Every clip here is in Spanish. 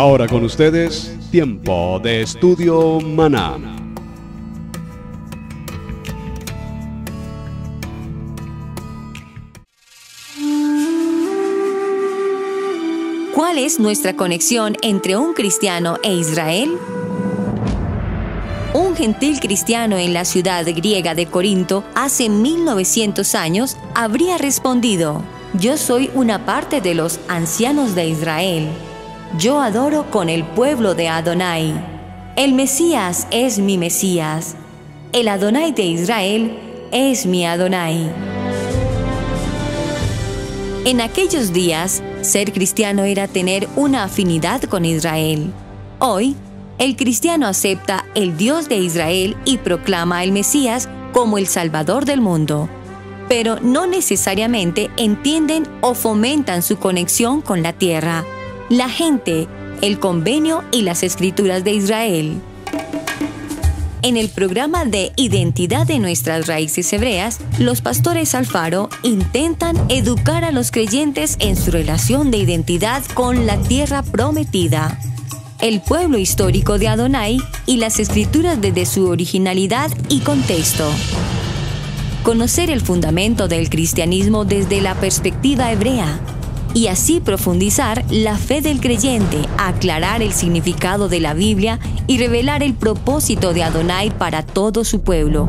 Ahora con ustedes, tiempo de estudio Maná. ¿Cuál es nuestra conexión entre un cristiano e Israel? Un gentil cristiano en la ciudad griega de Corinto hace 1900 años habría respondido, yo soy una parte de los ancianos de Israel yo adoro con el pueblo de Adonai. El Mesías es mi Mesías. El Adonai de Israel es mi Adonai. En aquellos días, ser cristiano era tener una afinidad con Israel. Hoy, el cristiano acepta el Dios de Israel y proclama al Mesías como el Salvador del mundo, pero no necesariamente entienden o fomentan su conexión con la tierra la gente, el convenio y las escrituras de Israel. En el programa de Identidad de nuestras raíces hebreas, los pastores Alfaro intentan educar a los creyentes en su relación de identidad con la tierra prometida. El pueblo histórico de Adonai y las escrituras desde su originalidad y contexto. Conocer el fundamento del cristianismo desde la perspectiva hebrea y así profundizar la fe del creyente, aclarar el significado de la Biblia y revelar el propósito de Adonai para todo su pueblo.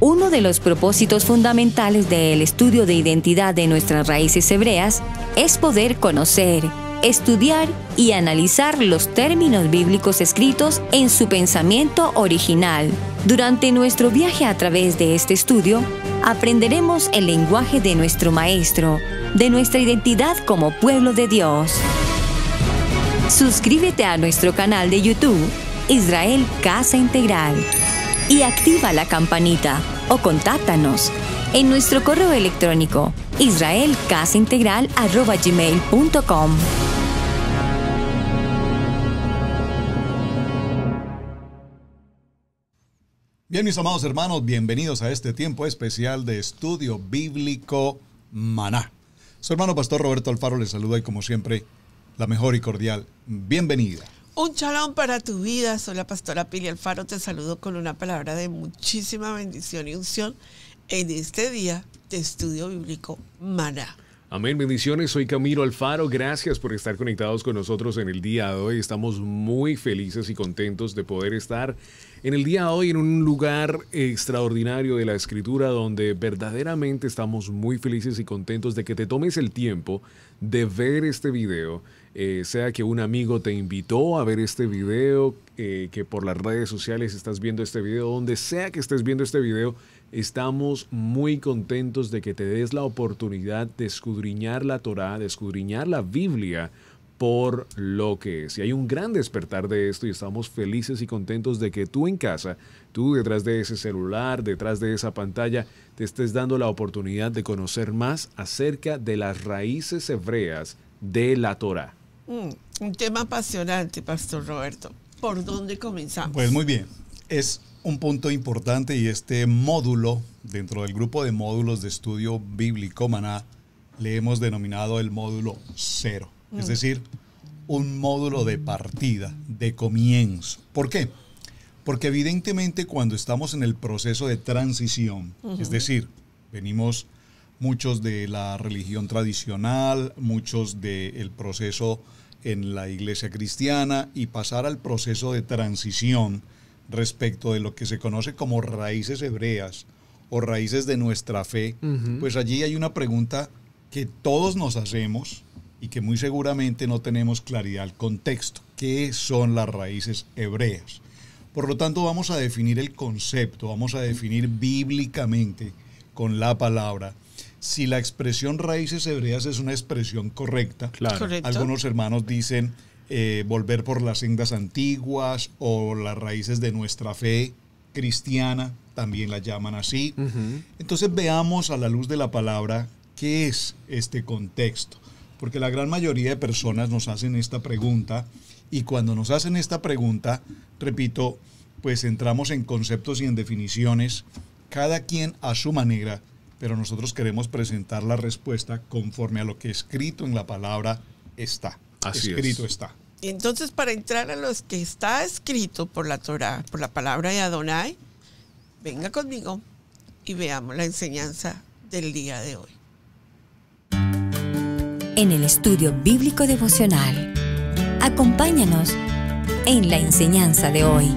Uno de los propósitos fundamentales del estudio de identidad de nuestras raíces hebreas es poder conocer, estudiar y analizar los términos bíblicos escritos en su pensamiento original. Durante nuestro viaje a través de este estudio, aprenderemos el lenguaje de nuestro Maestro, de nuestra identidad como pueblo de Dios. Suscríbete a nuestro canal de YouTube, Israel Casa Integral, y activa la campanita o contáctanos en nuestro correo electrónico israelcasaintegral.com. Bien, mis amados hermanos, bienvenidos a este tiempo especial de estudio bíblico Maná. Su hermano pastor Roberto Alfaro les saluda y como siempre, la mejor y cordial bienvenida. Un chalón para tu vida. Soy la pastora Pili Alfaro. Te saludo con una palabra de muchísima bendición y unción en este día de estudio bíblico Maná. Amén, bendiciones. Soy Camilo Alfaro. Gracias por estar conectados con nosotros en el día de hoy. Estamos muy felices y contentos de poder estar en el día de hoy en un lugar extraordinario de la escritura donde verdaderamente estamos muy felices y contentos de que te tomes el tiempo de ver este video, eh, sea que un amigo te invitó a ver este video, eh, que por las redes sociales estás viendo este video, donde sea que estés viendo este video, estamos muy contentos de que te des la oportunidad de escudriñar la Torá, de escudriñar la Biblia, por lo que es. Y hay un gran despertar de esto y estamos felices y contentos de que tú en casa, tú detrás de ese celular, detrás de esa pantalla, te estés dando la oportunidad de conocer más acerca de las raíces hebreas de la Torah. Mm, un tema apasionante, Pastor Roberto. ¿Por dónde comenzamos? Pues muy bien, es un punto importante y este módulo, dentro del grupo de módulos de estudio bíblico Maná, le hemos denominado el módulo cero. Es decir, un módulo de partida, de comienzo. ¿Por qué? Porque evidentemente cuando estamos en el proceso de transición, es decir, venimos muchos de la religión tradicional, muchos del proceso en la iglesia cristiana y pasar al proceso de transición respecto de lo que se conoce como raíces hebreas o raíces de nuestra fe, pues allí hay una pregunta que todos nos hacemos y que muy seguramente no tenemos claridad al contexto. ¿Qué son las raíces hebreas? Por lo tanto, vamos a definir el concepto, vamos a definir bíblicamente con la palabra si la expresión raíces hebreas es una expresión correcta. Algunos hermanos dicen eh, volver por las sendas antiguas o las raíces de nuestra fe cristiana, también la llaman así. Entonces veamos a la luz de la palabra qué es este contexto porque la gran mayoría de personas nos hacen esta pregunta y cuando nos hacen esta pregunta, repito, pues entramos en conceptos y en definiciones, cada quien a su manera, pero nosotros queremos presentar la respuesta conforme a lo que escrito en la palabra está. Así escrito está. Y Entonces, para entrar a los que está escrito por la Torah, por la palabra de Adonai, venga conmigo y veamos la enseñanza del día de hoy en el estudio bíblico devocional. Acompáñanos en la enseñanza de hoy.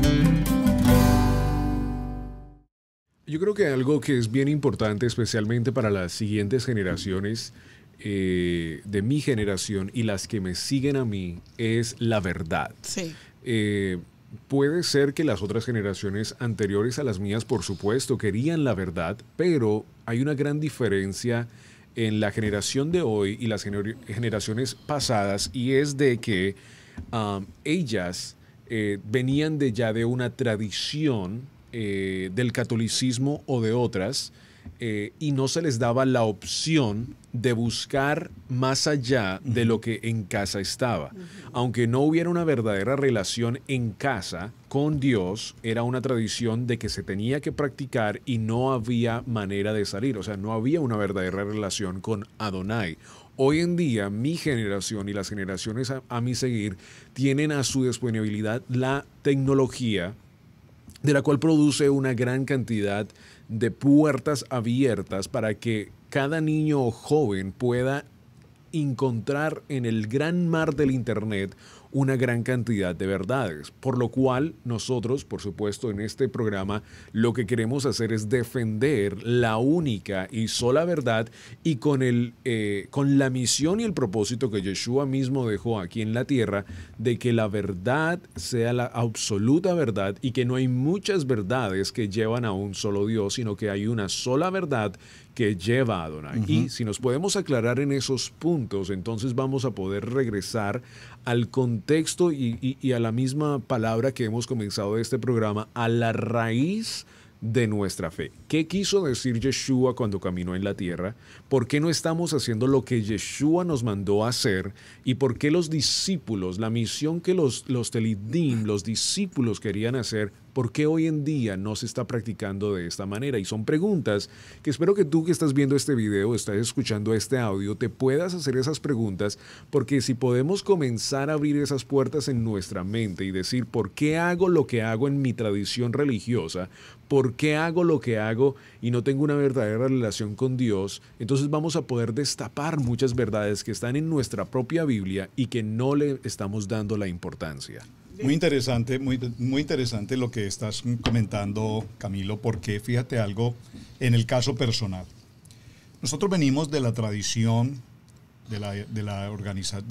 Yo creo que algo que es bien importante, especialmente para las siguientes generaciones, eh, de mi generación y las que me siguen a mí, es la verdad. Eh, puede ser que las otras generaciones anteriores a las mías, por supuesto, querían la verdad, pero hay una gran diferencia en la generación de hoy y las generaciones pasadas y es de que um, ellas eh, venían de ya de una tradición eh, del catolicismo o de otras eh, y no se les daba la opción de buscar más allá de lo que en casa estaba. Aunque no hubiera una verdadera relación en casa con Dios, era una tradición de que se tenía que practicar y no había manera de salir, o sea, no había una verdadera relación con Adonai. Hoy en día mi generación y las generaciones a, a mi seguir tienen a su disponibilidad la tecnología de la cual produce una gran cantidad de de puertas abiertas para que cada niño o joven pueda encontrar en el gran mar del Internet una gran cantidad de verdades, por lo cual nosotros, por supuesto, en este programa lo que queremos hacer es defender la única y sola verdad y con, el, eh, con la misión y el propósito que Yeshua mismo dejó aquí en la tierra de que la verdad sea la absoluta verdad y que no hay muchas verdades que llevan a un solo Dios, sino que hay una sola verdad que lleva a Adonai. Y si nos podemos aclarar en esos puntos, entonces vamos a poder regresar al contexto y, a la misma palabra que hemos comenzado este programa, a la raíz de nuestra fe. ¿Qué quiso decir Yeshua cuando caminó en la tierra? ¿Por qué no estamos haciendo lo que Yeshua nos mandó hacer? ¿Y por qué los discípulos, la misión que los, los telidim, los discípulos querían hacer, ¿Por qué hoy en día no se está practicando de esta manera? Y son preguntas que espero que tú que estás viendo este video, estás escuchando este audio, te puedas hacer esas preguntas, porque si podemos comenzar a abrir esas puertas en nuestra mente y decir, ¿por qué hago lo que hago en mi tradición religiosa? ¿Por qué hago lo que hago y no tengo una verdadera relación con Dios? Entonces vamos a poder destapar muchas verdades que están en nuestra propia Biblia y que no le estamos dando la importancia. Muy interesante, muy, muy interesante lo que estás comentando, Camilo, porque fíjate algo en el caso personal. Nosotros venimos de la tradición, de la, de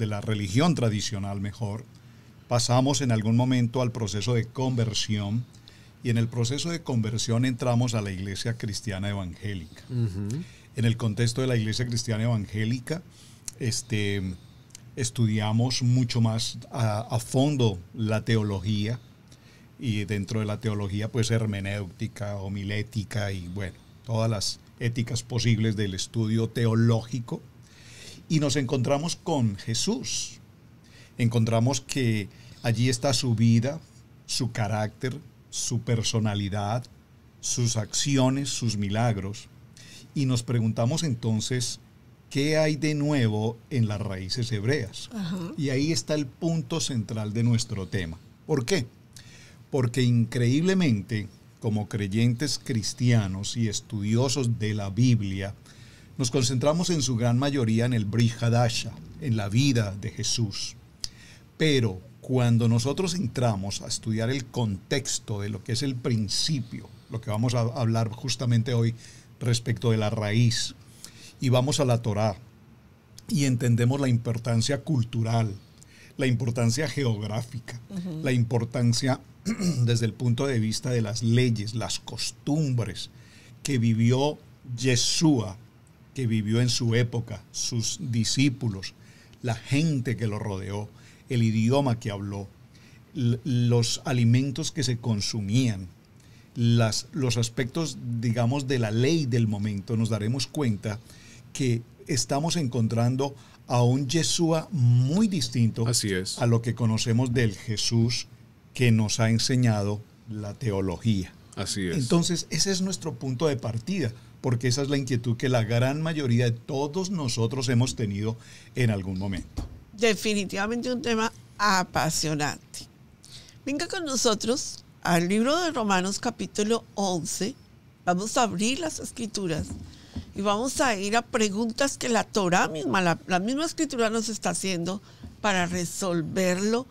la religión tradicional mejor, pasamos en algún momento al proceso de conversión y en el proceso de conversión entramos a la iglesia cristiana evangélica. En el contexto de la iglesia cristiana evangélica, este, estudiamos mucho más a, fondo la teología y dentro de la teología pues hermenéutica, homilética y bueno, todas las éticas posibles del estudio teológico y nos encontramos con Jesús. Encontramos que allí está su vida, su carácter, su personalidad, sus acciones, sus milagros. Y nos preguntamos entonces, ¿Qué hay de nuevo en las raíces hebreas? Y ahí está el punto central de nuestro tema. ¿Por qué? Porque increíblemente, como creyentes cristianos y estudiosos de la Biblia, nos concentramos en su gran mayoría en el Brihadasha, en la vida de Jesús. Pero cuando nosotros entramos a estudiar el contexto de lo que es el principio, lo que vamos a hablar justamente hoy respecto de la raíz, y vamos a la Torá y entendemos la importancia cultural, la importancia geográfica, la importancia desde el punto de vista de las leyes, las costumbres que vivió Yeshua, que vivió en su época, sus discípulos, la gente que lo rodeó, el idioma que habló, los alimentos que se consumían, las, los aspectos, digamos, de la ley del momento, nos daremos cuenta que estamos encontrando a un Yeshua muy distinto a lo que conocemos del Jesús que nos ha enseñado la teología. Así es. Entonces, ese es nuestro punto de partida, porque esa es la inquietud que la gran mayoría de todos nosotros hemos tenido en algún momento. Definitivamente un tema apasionante. Venga con nosotros al libro de Romanos capítulo 11. Vamos a abrir las escrituras y vamos a ir a preguntas que la Torah misma, la, misma escritura nos está haciendo para resolverlo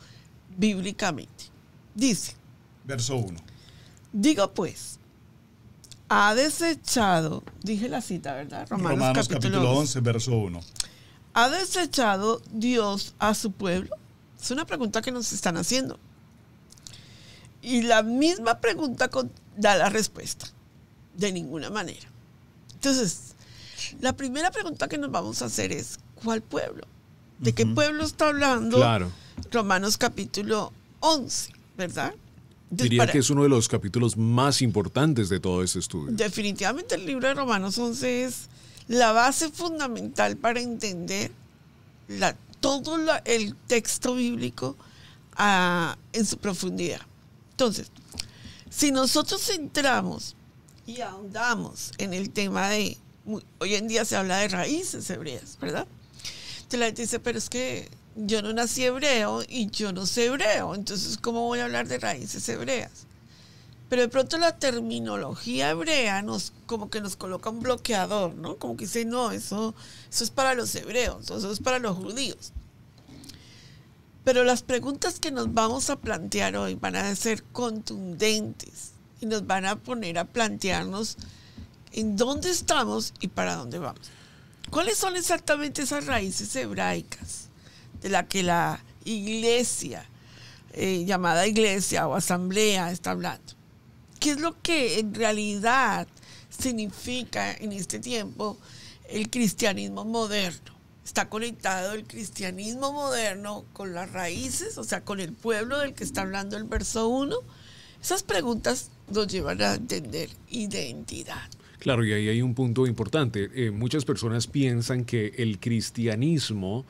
bíblicamente. Dice. Verso 1. Digo pues, ha desechado, dije la cita, ¿verdad? Romanos, capítulo, 11, verso 1. ¿Ha desechado Dios a su pueblo? Es una pregunta que nos están haciendo. Y la misma pregunta da la respuesta. De ninguna manera. Entonces, la primera pregunta que nos vamos a hacer es, ¿cuál pueblo? ¿De qué pueblo está hablando claro. Romanos capítulo 11, verdad? Diría que es uno de los capítulos más importantes de todo ese estudio. Definitivamente el libro de Romanos 11 es la base fundamental para entender todo el texto bíblico ah, en su profundidad. Entonces, si nosotros entramos y ahondamos en el tema de, hoy en día se habla de raíces hebreas, ¿verdad? Entonces la gente dice, pero es que yo no nací hebreo y yo no sé hebreo, entonces ¿cómo voy a hablar de raíces hebreas? Pero de pronto la terminología hebrea nos como que nos coloca un bloqueador, ¿no? Como que dice, no, eso, eso es para los hebreos, eso es para los judíos. Pero las preguntas que nos vamos a plantear hoy van a ser contundentes y nos van a poner a plantearnos en dónde estamos y para dónde vamos. ¿Cuáles son exactamente esas raíces hebraicas de la que la iglesia, eh, llamada iglesia o asamblea, está hablando? ¿Qué es lo que en realidad significa en este tiempo el cristianismo moderno? Está conectado el cristianismo moderno con las raíces, o sea, con el pueblo del que está hablando el verso 1. Esas preguntas nos llevan a entender identidad. Claro, y ahí hay un punto importante. Eh, muchas personas piensan que el cristianismo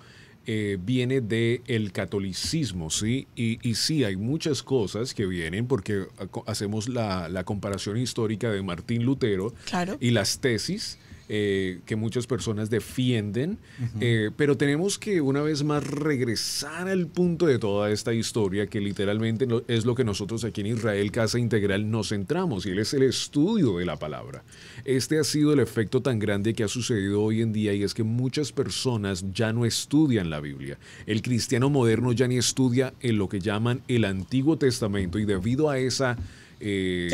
eh, viene del el catolicismo, ¿sí? Y, sí, hay muchas cosas que vienen porque hacemos la, comparación histórica de Martín Lutero y las tesis eh, que muchas personas defienden, eh, pero tenemos que una vez más regresar al punto de toda esta historia que literalmente es lo que nosotros aquí en Israel Casa Integral nos centramos y él es el estudio de la palabra. Este ha sido el efecto tan grande que ha sucedido hoy en día y es que muchas personas ya no estudian la Biblia. El cristiano moderno ya ni estudia en lo que llaman el Antiguo Testamento y debido a esa eh,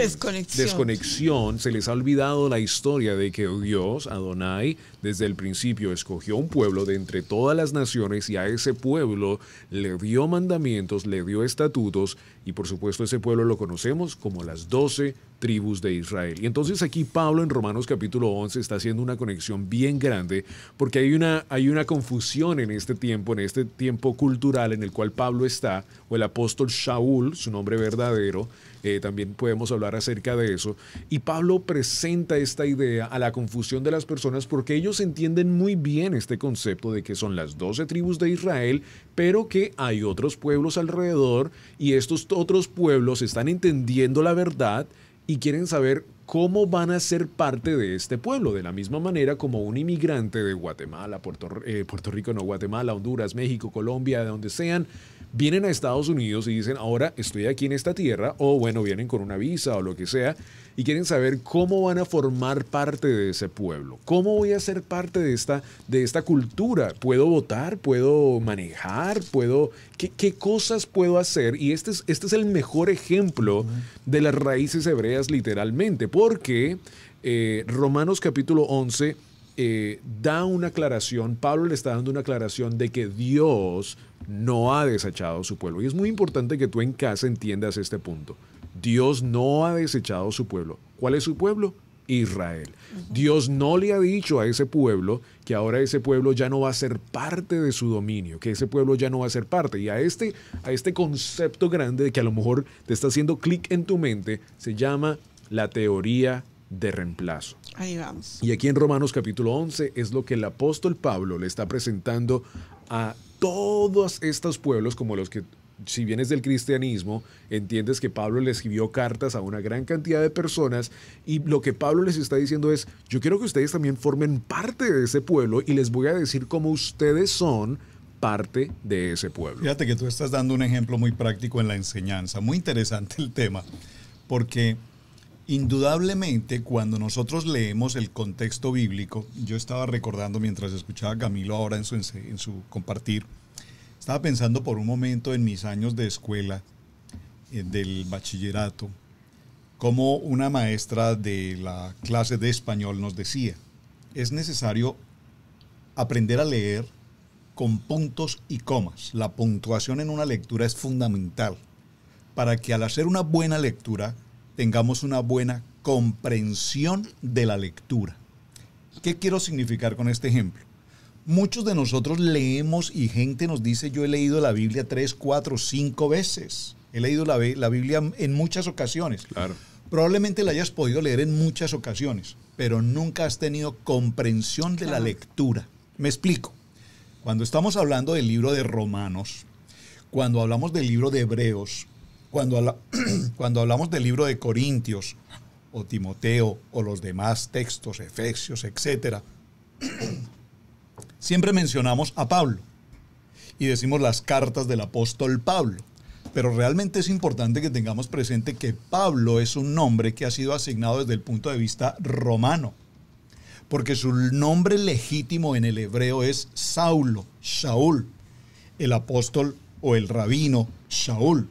desconexión. se les ha olvidado la historia de que Dios, Adonai, desde el principio escogió un pueblo de entre todas las naciones y a ese pueblo le dio mandamientos, le dio estatutos y por supuesto ese pueblo lo conocemos como las doce tribus de Israel. Y entonces aquí Pablo en Romanos capítulo 11 está haciendo una conexión bien grande porque hay una, hay una confusión en este tiempo, en este tiempo cultural en el cual Pablo está, o el apóstol Shaul, su nombre verdadero, eh, también podemos hablar acerca de eso. Y Pablo presenta esta idea a la confusión de las personas porque ellos entienden muy bien este concepto de que son las 12 tribus de Israel, pero que hay otros pueblos alrededor y estos otros pueblos están entendiendo la verdad y quieren saber cómo van a ser parte de este pueblo, de la misma manera como un inmigrante de Guatemala, Puerto, eh, Puerto Rico, no Guatemala, Honduras, México, Colombia, de donde sean, vienen a Estados Unidos y dicen, ahora estoy aquí en esta tierra, o bueno, vienen con una visa o lo que sea, y quieren saber cómo van a formar parte de ese pueblo, cómo voy a ser parte de esta, de esta cultura, puedo votar, puedo manejar, puedo, qué, cosas puedo hacer, y este es, este es el mejor ejemplo de las raíces hebreas literalmente, porque eh, Romanos capítulo 11 eh, da una aclaración, Pablo le está dando una aclaración de que Dios no ha desechado su pueblo. Y es muy importante que tú en casa entiendas este punto. Dios no ha desechado su pueblo. ¿Cuál es su pueblo? Israel. Dios no le ha dicho a ese pueblo que ahora ese pueblo ya no va a ser parte de su dominio, que ese pueblo ya no va a ser parte. Y a este, a este concepto grande de que a lo mejor te está haciendo clic en tu mente, se llama la teoría de reemplazo. Ahí vamos. Y aquí en Romanos capítulo 11 es lo que el apóstol Pablo le está presentando a todos estos pueblos como los que si vienes del cristianismo, entiendes que Pablo le escribió cartas a una gran cantidad de personas y lo que Pablo les está diciendo es, yo quiero que ustedes también formen parte de ese pueblo y les voy a decir cómo ustedes son parte de ese pueblo. Fíjate que tú estás dando un ejemplo muy práctico en la enseñanza, muy interesante el tema, porque Indudablemente, cuando nosotros leemos el contexto bíblico, yo estaba recordando mientras escuchaba a Camilo ahora en su, compartir, estaba pensando por un momento en mis años de escuela, eh, del bachillerato, como una maestra de la clase de español nos decía, es necesario aprender a leer con puntos y comas. La puntuación en una lectura es fundamental para que al hacer una buena lectura tengamos una buena comprensión de la lectura. ¿Qué quiero significar con este ejemplo? Muchos de nosotros leemos y gente nos dice yo he leído la Biblia tres, cuatro, cinco veces. He leído la, Biblia en muchas ocasiones. Claro. Probablemente la hayas podido leer en muchas ocasiones, pero nunca has tenido comprensión de la lectura. Me explico. Cuando estamos hablando del libro de Romanos, cuando hablamos del libro de Hebreos, Cuando, hablamos del libro de Corintios o Timoteo o los demás textos, Efesios, etc., siempre mencionamos a Pablo y decimos las cartas del apóstol Pablo. Pero realmente es importante que tengamos presente que Pablo es un nombre que ha sido asignado desde el punto de vista romano, porque su nombre legítimo en el hebreo es Saulo, Shaul, el apóstol o el rabino Shaul.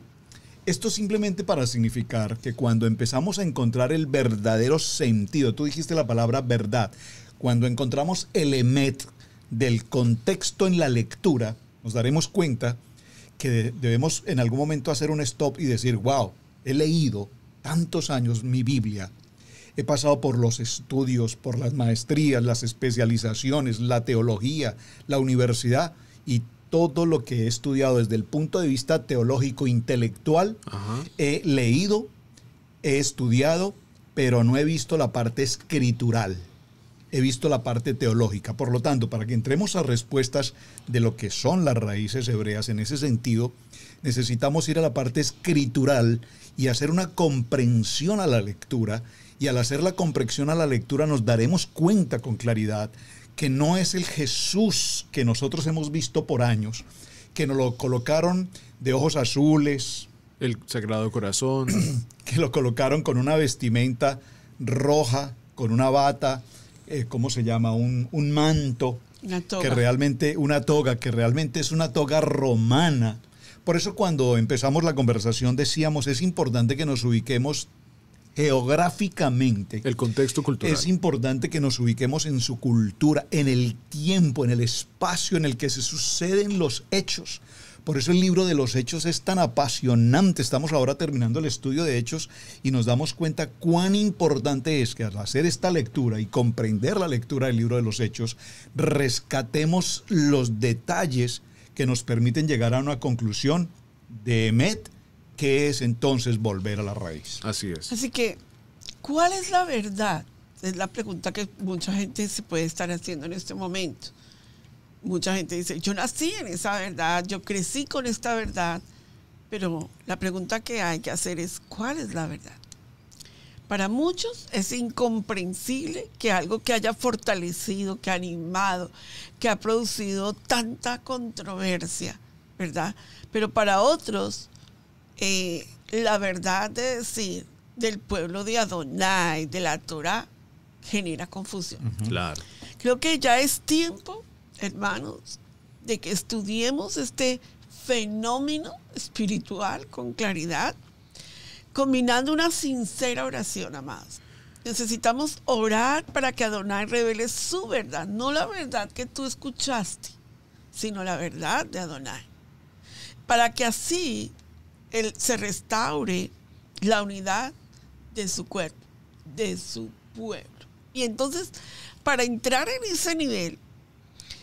Esto simplemente para significar que cuando empezamos a encontrar el verdadero sentido, tú dijiste la palabra verdad, cuando encontramos el emet del contexto en la lectura, nos daremos cuenta que debemos en algún momento hacer un stop y decir, wow, he leído tantos años mi Biblia, he pasado por los estudios, por las maestrías, las especializaciones, la teología, la universidad, y todo lo que he estudiado desde el punto de vista teológico, intelectual, he leído, he estudiado, pero no he visto la parte escritural. He visto la parte teológica. Por lo tanto, para que entremos a respuestas de lo que son las raíces hebreas en ese sentido, necesitamos ir a la parte escritural y hacer una comprensión a la lectura. Y al hacer la comprensión a la lectura nos daremos cuenta con claridad que no es el Jesús que nosotros hemos visto por años, que nos lo colocaron de ojos azules. El Sagrado Corazón. Que lo colocaron con una vestimenta roja, con una bata, eh, ¿cómo se llama? Un, manto. Que realmente, una toga, que realmente es una toga romana. Por eso cuando empezamos la conversación decíamos, es importante que nos ubiquemos geográficamente. El contexto cultural. Es importante que nos ubiquemos en su cultura, en el tiempo, en el espacio en el que se suceden los hechos. Por eso el libro de los hechos es tan apasionante. Estamos ahora terminando el estudio de hechos y nos damos cuenta cuán importante es que al hacer esta lectura y comprender la lectura del libro de los hechos, rescatemos los detalles que nos permiten llegar a una conclusión de Emet que es entonces volver a la raíz. Así es. Así que, ¿cuál es la verdad? Es la pregunta que mucha gente se puede estar haciendo en este momento. Mucha gente dice, yo nací en esa verdad, yo crecí con esta verdad, pero la pregunta que hay que hacer es, ¿cuál es la verdad? Para muchos es incomprensible que algo que haya fortalecido, que ha animado, que ha producido tanta controversia, ¿verdad? Pero para otros eh, la verdad de decir del pueblo de Adonai, de la Torah, genera confusión. Claro. Creo que ya es tiempo, hermanos, de que estudiemos este fenómeno espiritual con claridad, combinando una sincera oración, amados. Necesitamos orar para que Adonai revele su verdad, no la verdad que tú escuchaste, sino la verdad de Adonai. Para que así el, se restaure la unidad de su cuerpo, de su pueblo. Y entonces, para entrar en ese nivel,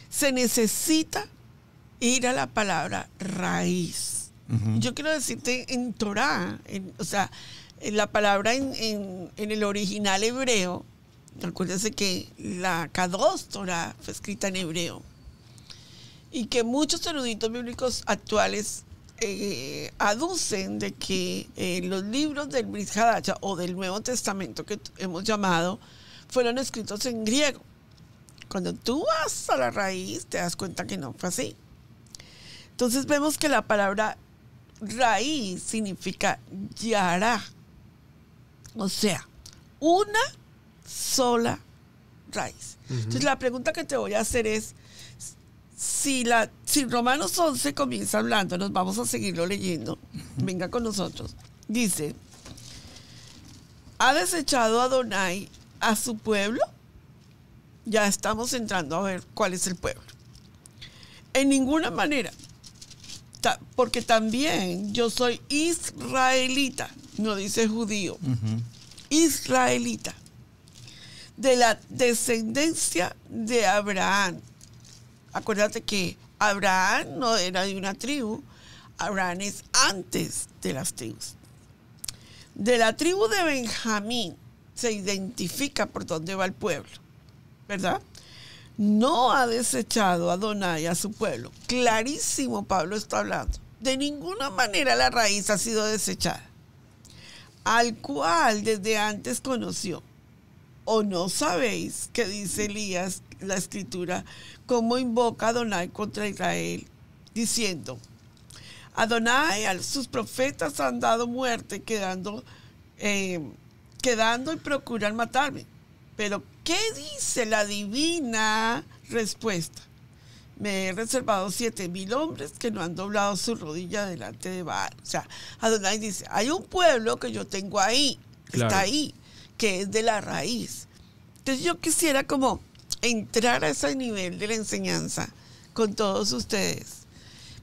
se necesita ir a la palabra raíz. Yo quiero decirte en Torah, o sea, la palabra en, el original hebreo, acuérdense que la Kadosh Torah fue escrita en hebreo, y que muchos eruditos bíblicos actuales eh, aducen de que eh, los libros del Hadacha o del Nuevo Testamento que hemos llamado fueron escritos en griego. Cuando tú vas a la raíz te das cuenta que no fue así. Entonces vemos que la palabra raíz significa yara, o sea, una sola raíz. Entonces la pregunta que te voy a hacer es, si, la, Romanos 11 comienza hablando, nos vamos a seguirlo leyendo. Venga con nosotros. Dice, ¿ha desechado Adonai a su pueblo? Ya estamos entrando a ver cuál es el pueblo. En ninguna manera, porque también yo soy israelita, no dice judío, israelita, de la descendencia de Abraham Acuérdate que Abraham no era de una tribu, Abraham es antes de las tribus. De la tribu de Benjamín se identifica por dónde va el pueblo, ¿verdad? No ha desechado a Donai, a su pueblo. Clarísimo Pablo está hablando. De ninguna manera la raíz ha sido desechada, al cual desde antes conoció. ¿O no sabéis que dice Elías la escritura cómo invoca Adonai contra Israel, diciendo, Adonai sus profetas han dado muerte, quedando, eh, quedando y procuran matarme. Pero, ¿qué dice la divina respuesta? Me he reservado siete mil hombres que no han doblado su rodilla delante de Baal. O sea, Adonai dice, hay un pueblo que yo tengo ahí, que está ahí, que es de la raíz. Entonces yo quisiera como entrar a ese nivel de la enseñanza con todos ustedes.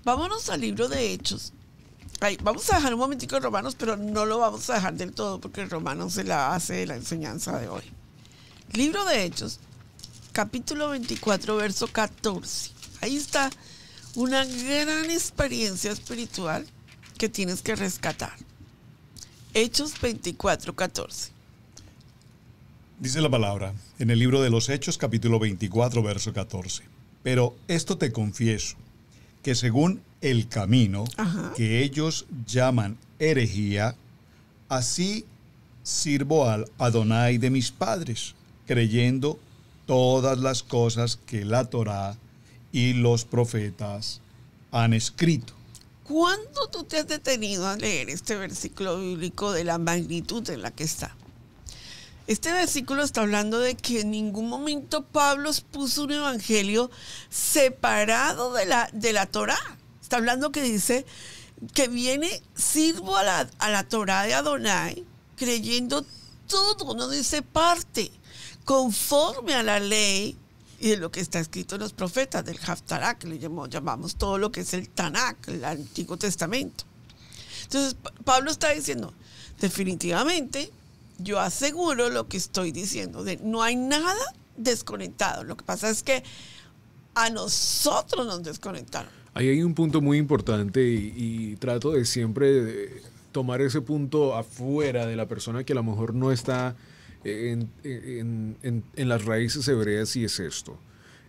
Vámonos al libro de Hechos. vamos a dejar un momentico Romanos, pero no lo vamos a dejar del todo porque Romanos se la hace de la enseñanza de hoy. Libro de Hechos, capítulo 24, verso 14. Ahí está una gran experiencia espiritual que tienes que rescatar. Hechos 24, 14. Dice la palabra en el libro de los Hechos capítulo 24 verso 14. Pero esto te confieso, que según el camino que ellos llaman herejía, así sirvo al Adonai de mis padres, creyendo todas las cosas que la Torá y los profetas han escrito. ¿Cuándo tú te has detenido a leer este versículo bíblico de la magnitud en la que está? Este versículo está hablando de que en ningún momento Pablo puso un evangelio separado de la, de la Torah. Está hablando que dice que viene, sirvo a la, a la Torah de Adonai, creyendo todo, no dice parte, conforme a la ley y de lo que está escrito en los profetas, del Haftarah, que le llamamos, llamamos todo lo que es el Tanakh, el Antiguo Testamento. Entonces, Pablo está diciendo, definitivamente, yo aseguro lo que estoy diciendo. De, no hay nada desconectado. Lo que pasa es que a nosotros nos desconectaron. Ahí hay un punto muy importante y, trato de siempre eh, tomar ese punto afuera de la persona que a lo mejor no está eh, en, las raíces hebreas y es esto.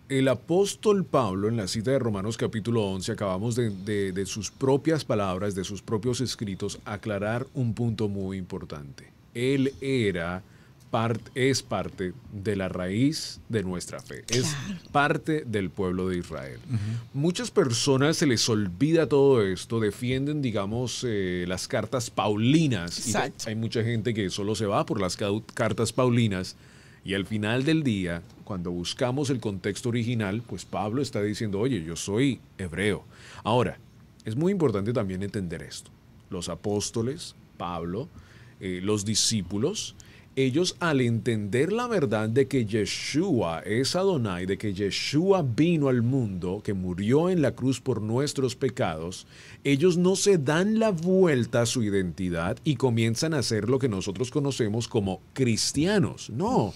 El apóstol Pablo, en la cita de Romanos capítulo 11, acabamos de sus propias palabras, de sus propios escritos, aclarar un punto muy importante. Él era es parte de la raíz de nuestra fe, es parte del pueblo de Israel. Muchas personas se les olvida todo esto, defienden, digamos, eh, las cartas paulinas. Pues, hay mucha gente que solo se va por las cartas paulinas. Y al final del día, cuando buscamos el contexto original, pues Pablo está diciendo, oye, yo soy hebreo. Ahora, es muy importante también entender esto. Los apóstoles, Pablo, eh, los discípulos, ellos al entender la verdad de que Yeshua es Adonai, de que Yeshua vino al mundo, que murió en la cruz por nuestros pecados, ellos no se dan la vuelta a su identidad y comienzan a hacer lo que nosotros conocemos como cristianos. No,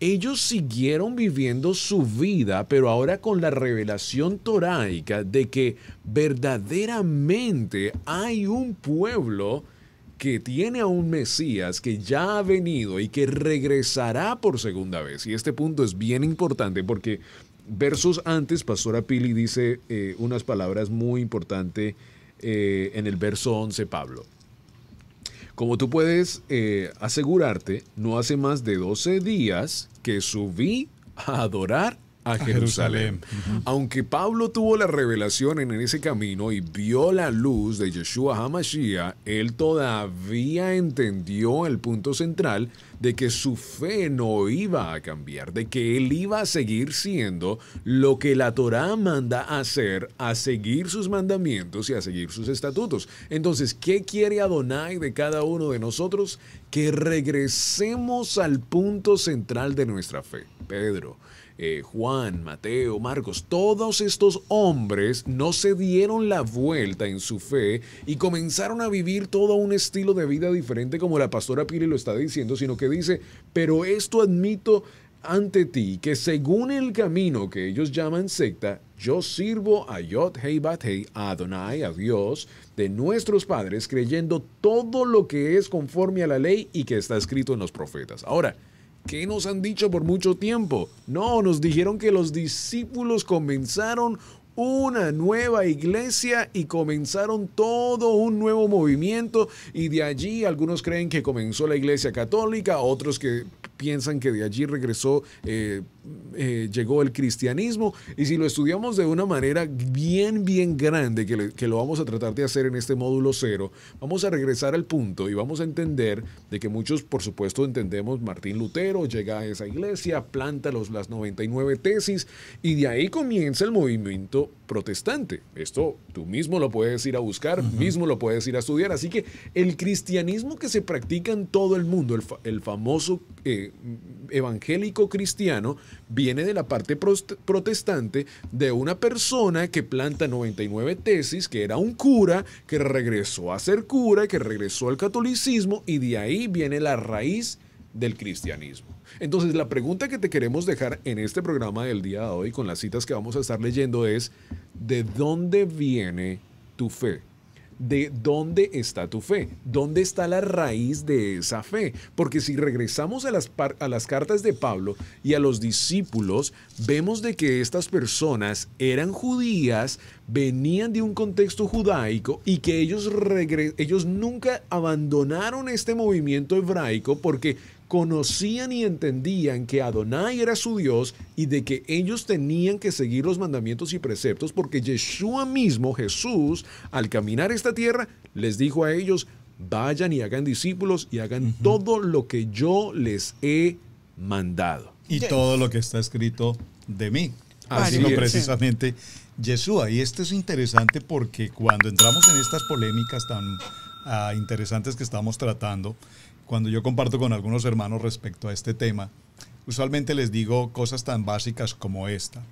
ellos siguieron viviendo su vida, pero ahora con la revelación toráica de que verdaderamente hay un pueblo que tiene a un Mesías que ya ha venido y que regresará por segunda vez. Y este punto es bien importante porque versos antes, Pastora Pili dice eh, unas palabras muy importantes eh, en el verso 11, Pablo. Como tú puedes eh, asegurarte, no hace más de 12 días que subí a adorar a, Jerusalén. Aunque Pablo tuvo la revelación en ese camino y vio la luz de Yeshua Hamashiach, él todavía entendió el punto central de que su fe no iba a cambiar, de que él iba a seguir siendo lo que la Torá manda a hacer, a seguir sus mandamientos y a seguir sus estatutos. Entonces, ¿qué quiere Adonai de cada uno de nosotros? Que regresemos al punto central de nuestra fe. Pedro, eh, Juan, Mateo, Marcos, todos estos hombres no se dieron la vuelta en su fe y comenzaron a vivir todo un estilo de vida diferente como la pastora Pili lo está diciendo, sino que dice, pero esto admito ante ti que según el camino que ellos llaman secta, yo sirvo a Yod Hei Bat Hei, a Adonai, a Dios, de nuestros padres, creyendo todo lo que es conforme a la ley y que está escrito en los profetas. Ahora, ¿Qué nos han dicho por mucho tiempo? No, nos dijeron que los discípulos comenzaron una nueva iglesia y comenzaron todo un nuevo movimiento y de allí algunos creen que comenzó la iglesia católica, otros que piensan que de allí regresó, eh, eh, llegó el cristianismo. Y si lo estudiamos de una manera bien, bien grande, que, lo vamos a tratar de hacer en este módulo cero, vamos a regresar al punto y vamos a entender de que muchos, por supuesto, entendemos Martín Lutero, llega a esa iglesia, planta los, las 99 tesis y de ahí comienza el movimiento protestante. Esto tú mismo lo puedes ir a buscar, mismo lo puedes ir a estudiar. Así que el cristianismo que se practica en todo el mundo, el, famoso el famoso eh, evangélico cristiano viene de la parte protestante de una persona que planta 99 tesis, que era un cura, que regresó a ser cura, que regresó al catolicismo y de ahí viene la raíz del cristianismo. Entonces la pregunta que te queremos dejar en este programa del día de hoy con las citas que vamos a estar leyendo es, ¿de dónde viene tu fe? de dónde está tu fe, dónde está la raíz de esa fe. Porque si regresamos a las, a las cartas de Pablo y a los discípulos, vemos de que estas personas eran judías, venían de un contexto judaico y que ellos, ellos nunca abandonaron este movimiento hebraico porque conocían y entendían que Adonai era su Dios y de que ellos tenían que seguir los mandamientos y preceptos porque Yeshua mismo, Jesús, al caminar esta tierra, les dijo a ellos, vayan y hagan discípulos y hagan todo lo que yo les he mandado. Y todo lo que está escrito de mí. Así, lo precisamente Yeshua. Y esto es interesante porque cuando entramos en estas polémicas tan ah, interesantes que estamos tratando, cuando yo comparto con algunos hermanos respecto a este tema, usualmente les digo cosas tan básicas como esta.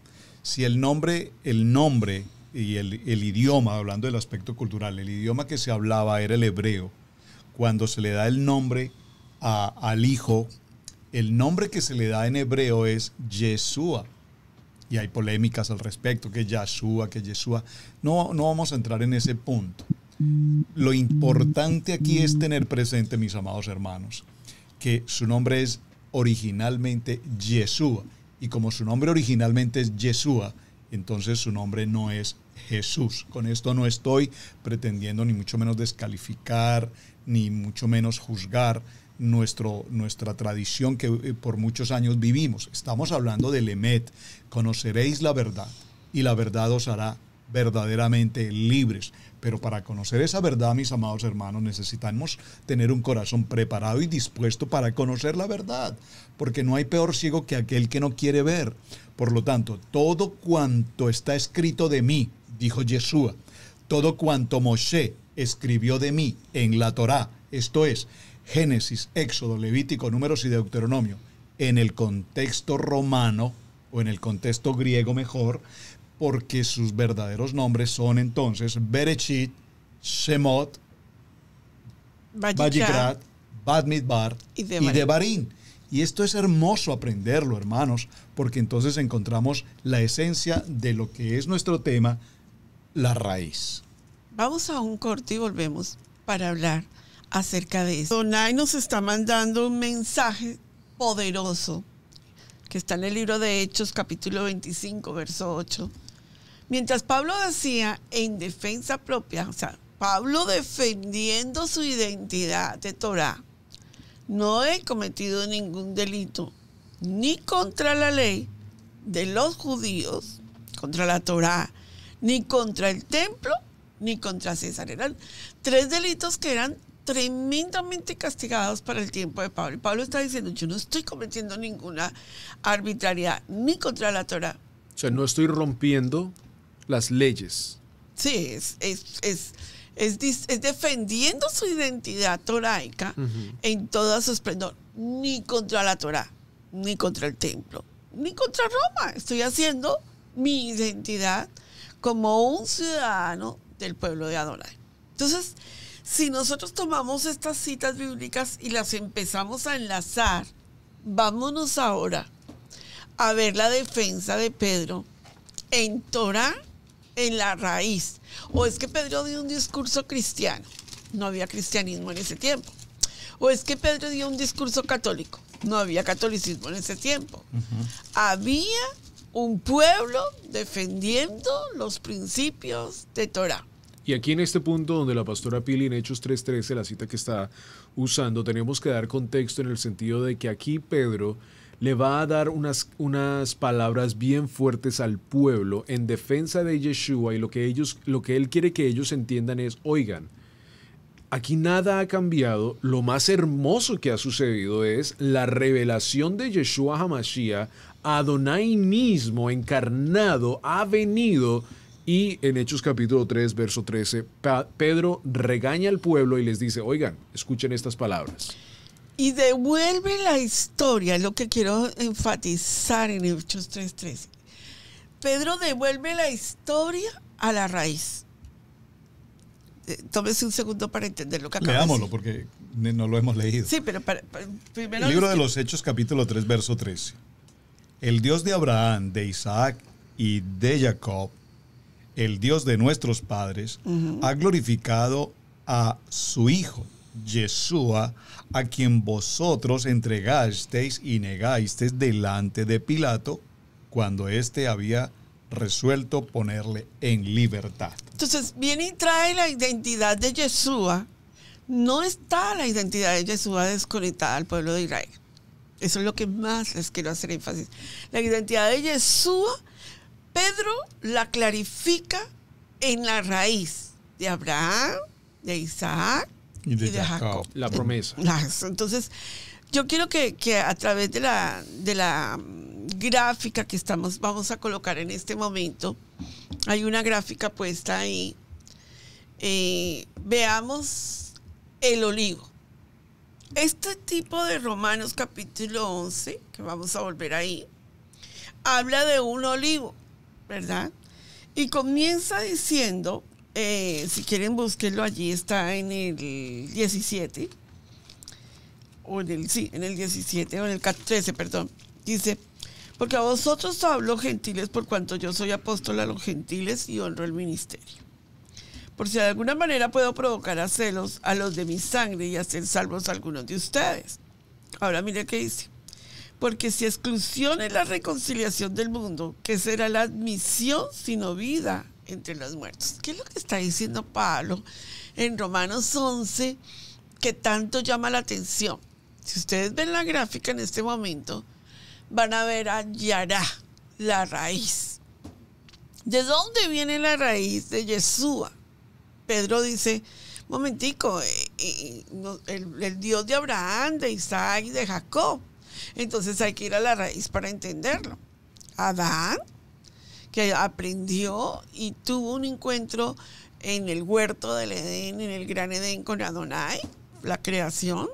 Si el nombre, el nombre y el, idioma, hablando del aspecto cultural, el idioma que se hablaba era el hebreo, cuando se le da el nombre al hijo, el nombre que se le da en hebreo es Yeshua. Y hay polémicas al respecto, que Yeshua, que Yeshua. No, no vamos a entrar en ese punto. Lo importante aquí es tener presente, mis amados hermanos, que su nombre es originalmente Yeshua. Y como su nombre originalmente es Yeshua, entonces su nombre no es Jesús. Con esto no estoy pretendiendo ni mucho menos descalificar, ni mucho menos juzgar nuestro, nuestra tradición que eh, por muchos años vivimos. Estamos hablando del Emet. Conoceréis la verdad y la verdad os hará verdaderamente libres. Pero para conocer esa verdad, mis amados hermanos, necesitamos tener un corazón preparado y dispuesto para conocer la verdad, porque no hay peor ciego que aquel que no quiere ver. Por lo tanto, todo cuanto está escrito de mí, dijo Yeshua, todo cuanto Moshe escribió de mí en la Torá, esto es, Génesis, Éxodo, Levítico, Números y Deuteronomio, en el contexto romano, o en el contexto griego mejor, porque sus verdaderos nombres son entonces Berechit, Shemot, Bajikrat, Badmitbar y Devarim. Y esto es hermoso aprenderlo, hermanos, porque entonces encontramos la esencia de lo que es nuestro tema, la raíz. Vamos a un corte y volvemos para hablar acerca de eso. Donai nos está mandando un mensaje poderoso que está en el libro de Hechos, capítulo 25, verso 8 Mientras Pablo decía en defensa propia, o sea, Pablo defendiendo su identidad de Torah, no he cometido ningún delito, ni contra la ley de los judíos, contra la Torá, ni contra el templo, ni contra César. Eran tres delitos que eran tremendamente castigados para el tiempo de Pablo. Y Pablo está diciendo, yo no estoy cometiendo ninguna arbitrariedad, ni contra la Torá. O sea, no estoy rompiendo las leyes. Sí, es, es, es, defendiendo su identidad toraica en toda su esplendor, ni contra la Torá, ni contra el templo, ni contra Roma. Estoy haciendo mi identidad como un ciudadano del pueblo de Adonai. Entonces, si nosotros tomamos estas citas bíblicas y las empezamos a enlazar, vámonos ahora a ver la defensa de Pedro en Torah en la raíz. O es que Pedro dio un discurso cristiano. No había cristianismo en ese tiempo. O es que Pedro dio un discurso católico. No había catolicismo en ese tiempo. Había un pueblo defendiendo los principios de Torah. Y aquí en este punto donde la pastora Pili en Hechos 3.13, la cita que está usando, tenemos que dar contexto en el sentido de que aquí Pedro le va a dar unas, unas palabras bien fuertes al pueblo en defensa de Yeshua y lo que, ellos, lo que él quiere que ellos entiendan es, oigan, aquí nada ha cambiado, lo más hermoso que ha sucedido es la revelación de Yeshua Hamashiach, Adonai mismo encarnado ha venido y en Hechos capítulo 3, verso 13, Pedro regaña al pueblo y les dice, oigan, escuchen estas palabras y devuelve la historia, lo que quiero enfatizar en Hechos 3.13. Pedro devuelve la historia a la raíz. Eh, tómese un segundo para entender lo que acaba de decir. porque no lo hemos leído. Sí, pero primero... El libro de los Hechos, capítulo 3, verso 13. El Dios de Abraham, de Isaac y de Jacob, el Dios de nuestros padres, ha glorificado a su Hijo Yeshua, a quien vosotros entregasteis y negasteis delante de Pilato cuando éste había resuelto ponerle en libertad. Entonces viene y trae la identidad de Yeshua. No está la identidad de Yeshua desconectada al pueblo de Israel. Eso es lo que más les quiero hacer énfasis. La identidad de Yeshua, Pedro la clarifica en la raíz de Abraham, de Isaac y de, La promesa. Entonces, yo quiero que, a través de la, de la gráfica que estamos, vamos a colocar en este momento, hay una gráfica puesta ahí, eh, veamos el olivo. Este tipo de Romanos capítulo 11, que vamos a volver ahí, habla de un olivo, ¿verdad? Y comienza diciendo eh, si quieren, búsquelo allí, está en el 17, o en el, sí, en el 17, o en el 13, perdón. Dice, porque a vosotros hablo gentiles por cuanto yo soy apóstol a los gentiles y honro el ministerio. Por si de alguna manera puedo provocar a celos a los de mi sangre y hacer salvos algunos de ustedes. Ahora mire qué dice. Porque si exclusión es la reconciliación del mundo, ¿qué será la admisión sino vida entre los muertos. ¿Qué es lo que está diciendo Pablo en Romanos 11 que tanto llama la atención? Si ustedes ven la gráfica en este momento, van a ver a Yará, la raíz. ¿De dónde viene la raíz de Yeshua? Pedro dice, momentico, eh, eh, el, el, Dios de Abraham, de Isaac y de Jacob. Entonces hay que ir a la raíz para entenderlo. Adán que aprendió y tuvo un encuentro en el huerto del Edén, en el gran Edén con Adonai, la creación.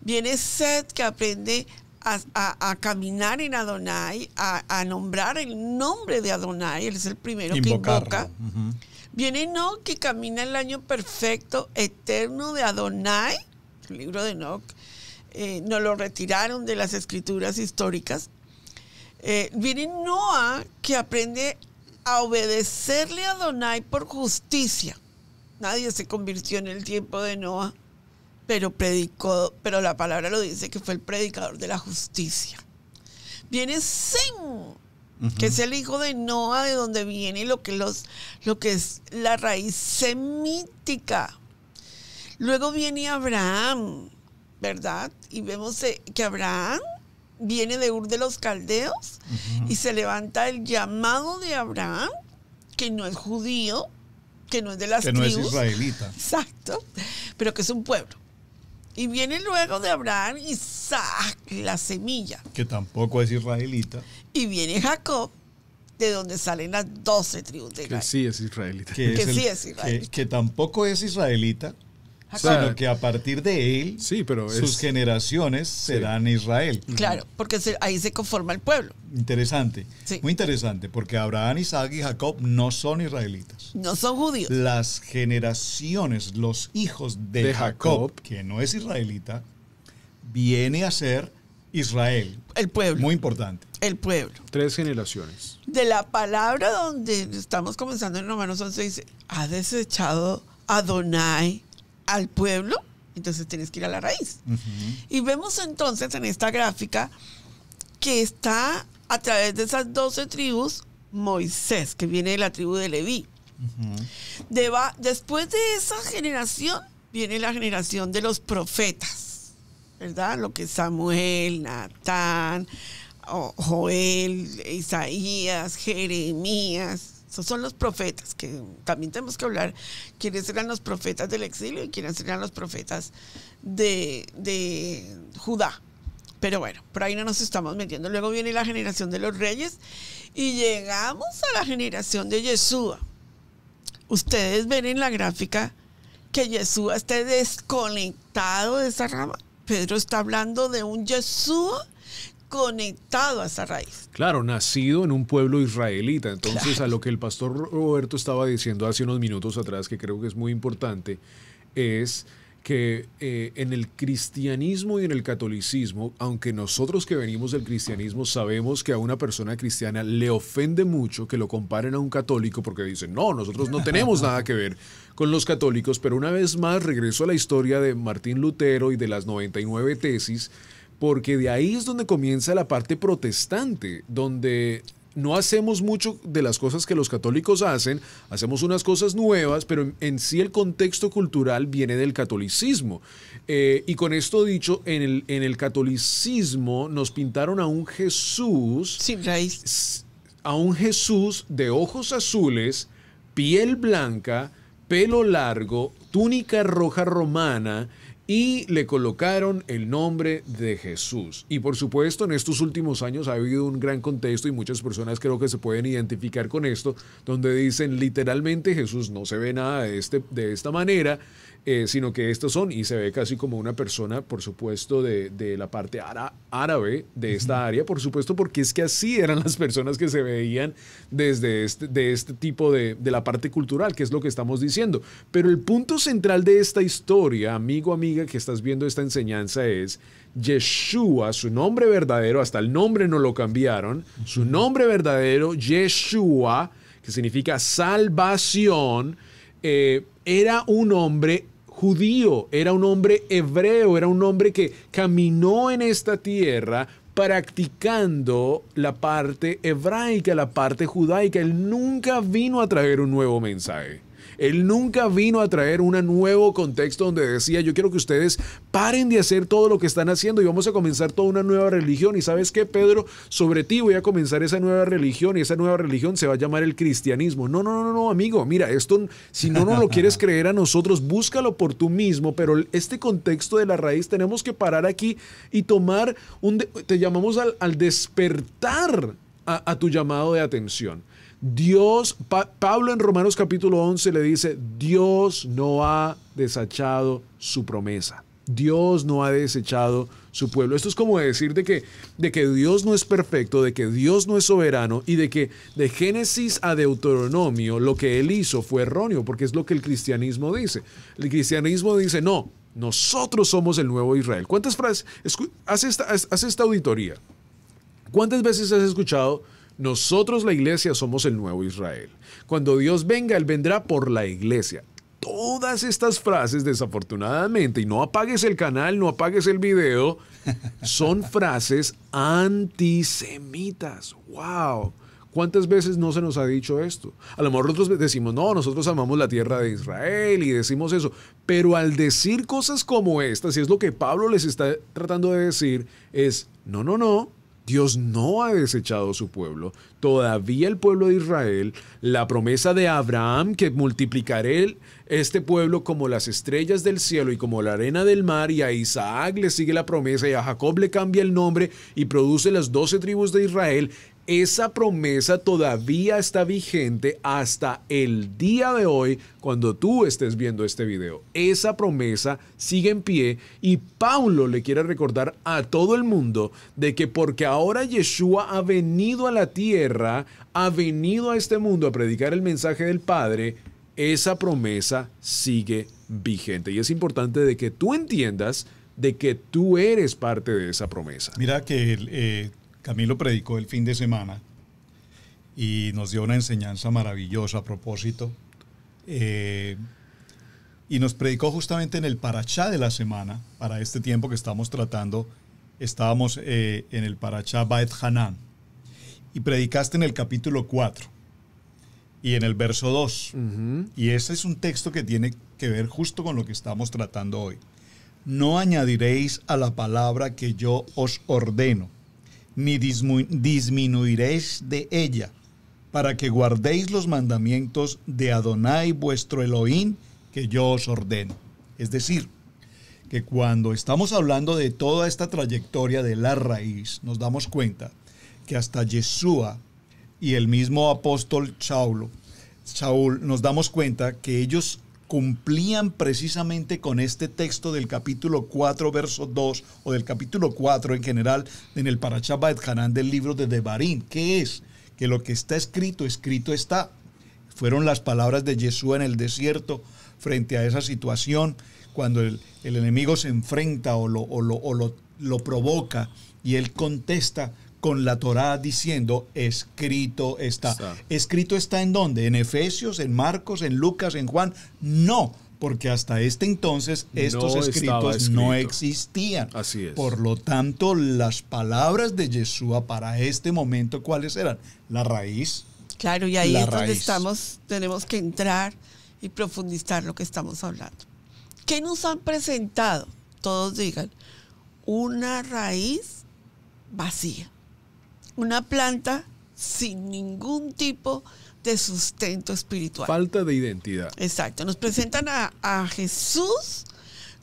Viene Seth que aprende a, caminar en Adonai, a, nombrar el nombre de Adonai, él es el primero que invoca. Viene No que camina el año perfecto, eterno de Adonai, el libro de Enoch. Eh, nos lo retiraron de las escrituras históricas. Eh, viene Noah que aprende a obedecerle a Donai por justicia. Nadie se convirtió en el tiempo de Noah, pero predicó, pero la palabra lo dice que fue el predicador de la justicia. Viene Sem, que es el hijo de Noah, de donde viene lo que, los, lo que es la raíz semítica. Luego viene Abraham, ¿verdad? Y vemos eh, que Abraham viene de Ur de los Caldeos y se levanta el llamado de Abraham, que no es judío, que no es de las tribus. Que no es israelita. Exacto, pero que es un pueblo. Y viene luego de Abraham Isaac, la semilla. Que tampoco es israelita. Y viene Jacob, de donde salen las doce tribus de Israel. Que sí es israelita. Que, sí es israelita. que, tampoco es israelita, sino que a partir de él, sus generaciones serán Israel. Claro, porque ahí se conforma el pueblo. Interesante, muy interesante, porque Abraham, Isaac y Jacob no son israelitas. No son judíos. Las generaciones, los hijos de, Jacob, que no es israelita, viene a ser Israel. El pueblo. Muy importante. El pueblo. Tres generaciones. De la palabra donde estamos comenzando en Romanos 11 dice, ha desechado Adonai al pueblo, entonces tienes que ir a la raíz. Y vemos entonces en esta gráfica que está a través de esas 12 tribus Moisés, que viene de la tribu de Leví. después de esa generación viene la generación de los profetas, ¿verdad? Lo que es Samuel, Natán, Joel, Isaías, Jeremías, esos son los profetas, que también tenemos que hablar quiénes eran los profetas del exilio y quiénes eran los profetas de, Judá. Pero bueno, por ahí no nos estamos metiendo. Luego viene la generación de los reyes y llegamos a la generación de Yeshua. Ustedes ven en la gráfica que Yeshua está desconectado de esa rama. Pedro está hablando de un Yeshua conectado a esa raíz. Claro, nacido en un pueblo israelita. Entonces, a lo que el pastor Roberto estaba diciendo hace unos minutos atrás, que creo que es muy importante, es que eh, en el cristianismo y en el catolicismo, aunque nosotros que venimos del cristianismo sabemos que a una persona cristiana le ofende mucho que lo comparen a un católico porque dicen, no, nosotros no tenemos nada que ver con los católicos, pero una vez más regreso a la historia de Martín Lutero y de las 99 tesis, porque de ahí es donde comienza la parte protestante, donde no hacemos mucho de las cosas que los católicos hacen, hacemos unas cosas nuevas, pero en, sí el contexto cultural viene del catolicismo. Eh, y con esto dicho, en el, en el catolicismo nos pintaron a un Jesús. A un Jesús de ojos azules, piel blanca, pelo largo, túnica roja romana y le colocaron el nombre de Jesús. Y por supuesto, en estos últimos años ha habido un gran contexto y muchas personas creo que se pueden identificar con esto, donde dicen literalmente Jesús no se ve nada de, este, de esta manera eh, sino que estos son, y se ve casi como una persona, por supuesto, de, la parte árabe de esta área, por supuesto, porque es que así eran las personas que se veían desde este, de este tipo de, de la parte cultural, que es lo que estamos diciendo. Pero el punto central de esta historia, amigo, amiga, que estás viendo esta enseñanza es Yeshua, su nombre verdadero, hasta el nombre no lo cambiaron, su nombre verdadero, Yeshua, que significa salvación, eh, era un hombre judío, era un hombre hebreo, era un hombre que caminó en esta tierra practicando la parte hebraica, la parte judaica. Él nunca vino a traer un nuevo mensaje. Él nunca vino a traer un nuevo contexto donde decía, yo quiero que ustedes paren de hacer todo lo que están haciendo y vamos a comenzar toda una nueva religión. Y sabes qué, Pedro, sobre ti voy a comenzar esa nueva religión y esa nueva religión se va a llamar el cristianismo. No, no, no, no, amigo, mira, esto, si no nos lo quieres creer a nosotros, búscalo por tú mismo, pero este contexto de la raíz tenemos que parar aquí y tomar un, te llamamos al, despertar a tu llamado de atención. Dios, Pablo en Romanos capítulo 11 le dice, Dios no ha desechado su promesa. Dios no ha desechado su pueblo. Esto es como decir de que, de que Dios no es perfecto, de que Dios no es soberano y de que de Génesis a Deuteronomio lo que él hizo fue erróneo, porque es lo que el cristianismo dice. El cristianismo dice, no, nosotros somos el nuevo Israel. ¿Cuántas frases? esta, haz esta auditoría. ¿Cuántas veces has escuchado? Nosotros la iglesia somos el nuevo Israel. Cuando Dios venga, Él vendrá por la iglesia. Todas estas frases, desafortunadamente, y no apagues el canal, no apagues el video, son frases antisemitas. ¡Wow! ¿Cuántas veces no se nos ha dicho esto? A lo mejor nosotros decimos, no, nosotros amamos la tierra de Israel y decimos eso, pero al decir cosas como estas, y es lo que Pablo les está tratando de decir, es, no, no, no, Dios no ha desechado su pueblo, todavía el pueblo de Israel, la promesa de Abraham que multiplicaré este pueblo como las estrellas del cielo y como la arena del mar, y a Isaac le sigue la promesa y a Jacob le cambia el nombre y produce las doce tribus de Israel, esa promesa todavía está vigente hasta el día de hoy cuando tú estés viendo este video. Esa promesa sigue en pie y Paulo le quiere recordar a todo el mundo de que porque ahora Yeshua ha venido a la tierra, ha venido a este mundo a predicar el mensaje del Padre, esa promesa sigue vigente. Y es importante de que tú entiendas de que tú eres parte de esa promesa. Mira que el eh, Camilo predicó el fin de semana y nos dio una enseñanza maravillosa a propósito. Eh, y nos predicó justamente en el parachá de la semana, para este tiempo que estamos tratando, estábamos eh, en el parachá Baet Hanan. Y predicaste en el capítulo 4 y en el verso 2. Y ese es un texto que tiene que ver justo con lo que estamos tratando hoy. No añadiréis a la palabra que yo os ordeno, ni disminuiréis de ella, para que guardéis los mandamientos de Adonai vuestro Elohim que yo os ordeno. Es decir, que cuando estamos hablando de toda esta trayectoria de la raíz, nos damos cuenta que hasta Yeshua y el mismo apóstol Saulo, Saúl, nos damos cuenta que ellos cumplían precisamente con este texto del capítulo 4, verso 2, o del capítulo 4 en general, en el Parashah Hanán del libro de Devarim. ¿Qué es? Que lo que está escrito, escrito está. Fueron las palabras de Yeshua en el desierto frente a esa situación, cuando el, enemigo se enfrenta o, lo, lo provoca y él contesta con la Torá diciendo, escrito está. ¿Escrito está en dónde? ¿En Efesios, en Marcos, en Lucas, en Juan? No, porque hasta este entonces estos escritos no existían. Así Por lo tanto, las palabras de Yeshua para este momento, ¿cuáles eran? La raíz. Claro, y ahí es donde estamos, tenemos que entrar y profundizar lo que estamos hablando. ¿Qué nos han presentado? Todos digan, una raíz vacía una planta sin ningún tipo de sustento espiritual. Falta de identidad. Exacto. Nos presentan a, Jesús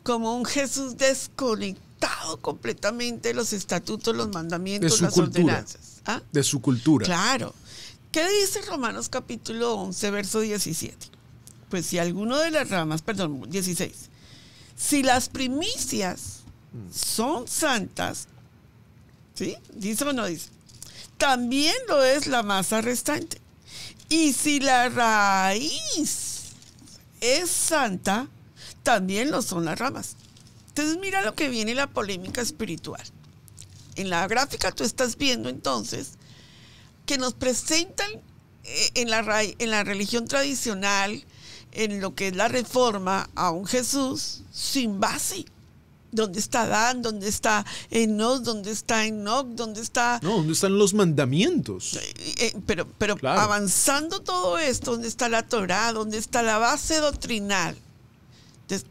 como un Jesús desconectado completamente de los estatutos, los mandamientos, las ordenanzas. ¿Ah? De su cultura. Claro. ¿Qué dice Romanos capítulo 11, verso 17? Pues si alguno de las ramas, perdón, 16. Si las primicias mm. son santas, ¿sí? Dice o no dice también lo es la masa restante. Y si la raíz es santa, también lo son las ramas. Entonces mira lo que viene la polémica espiritual. En la gráfica tú estás viendo entonces que nos presentan eh, en la, en la religión tradicional, en lo que es la reforma, a un Jesús sin base. ¿Dónde está Dan ¿Dónde está Enos? ¿Dónde está Enoch? ¿Dónde está... No, ¿dónde están los mandamientos? Eh, pero pero avanzando todo esto, ¿dónde está la Torah? ¿Dónde está la base doctrinal?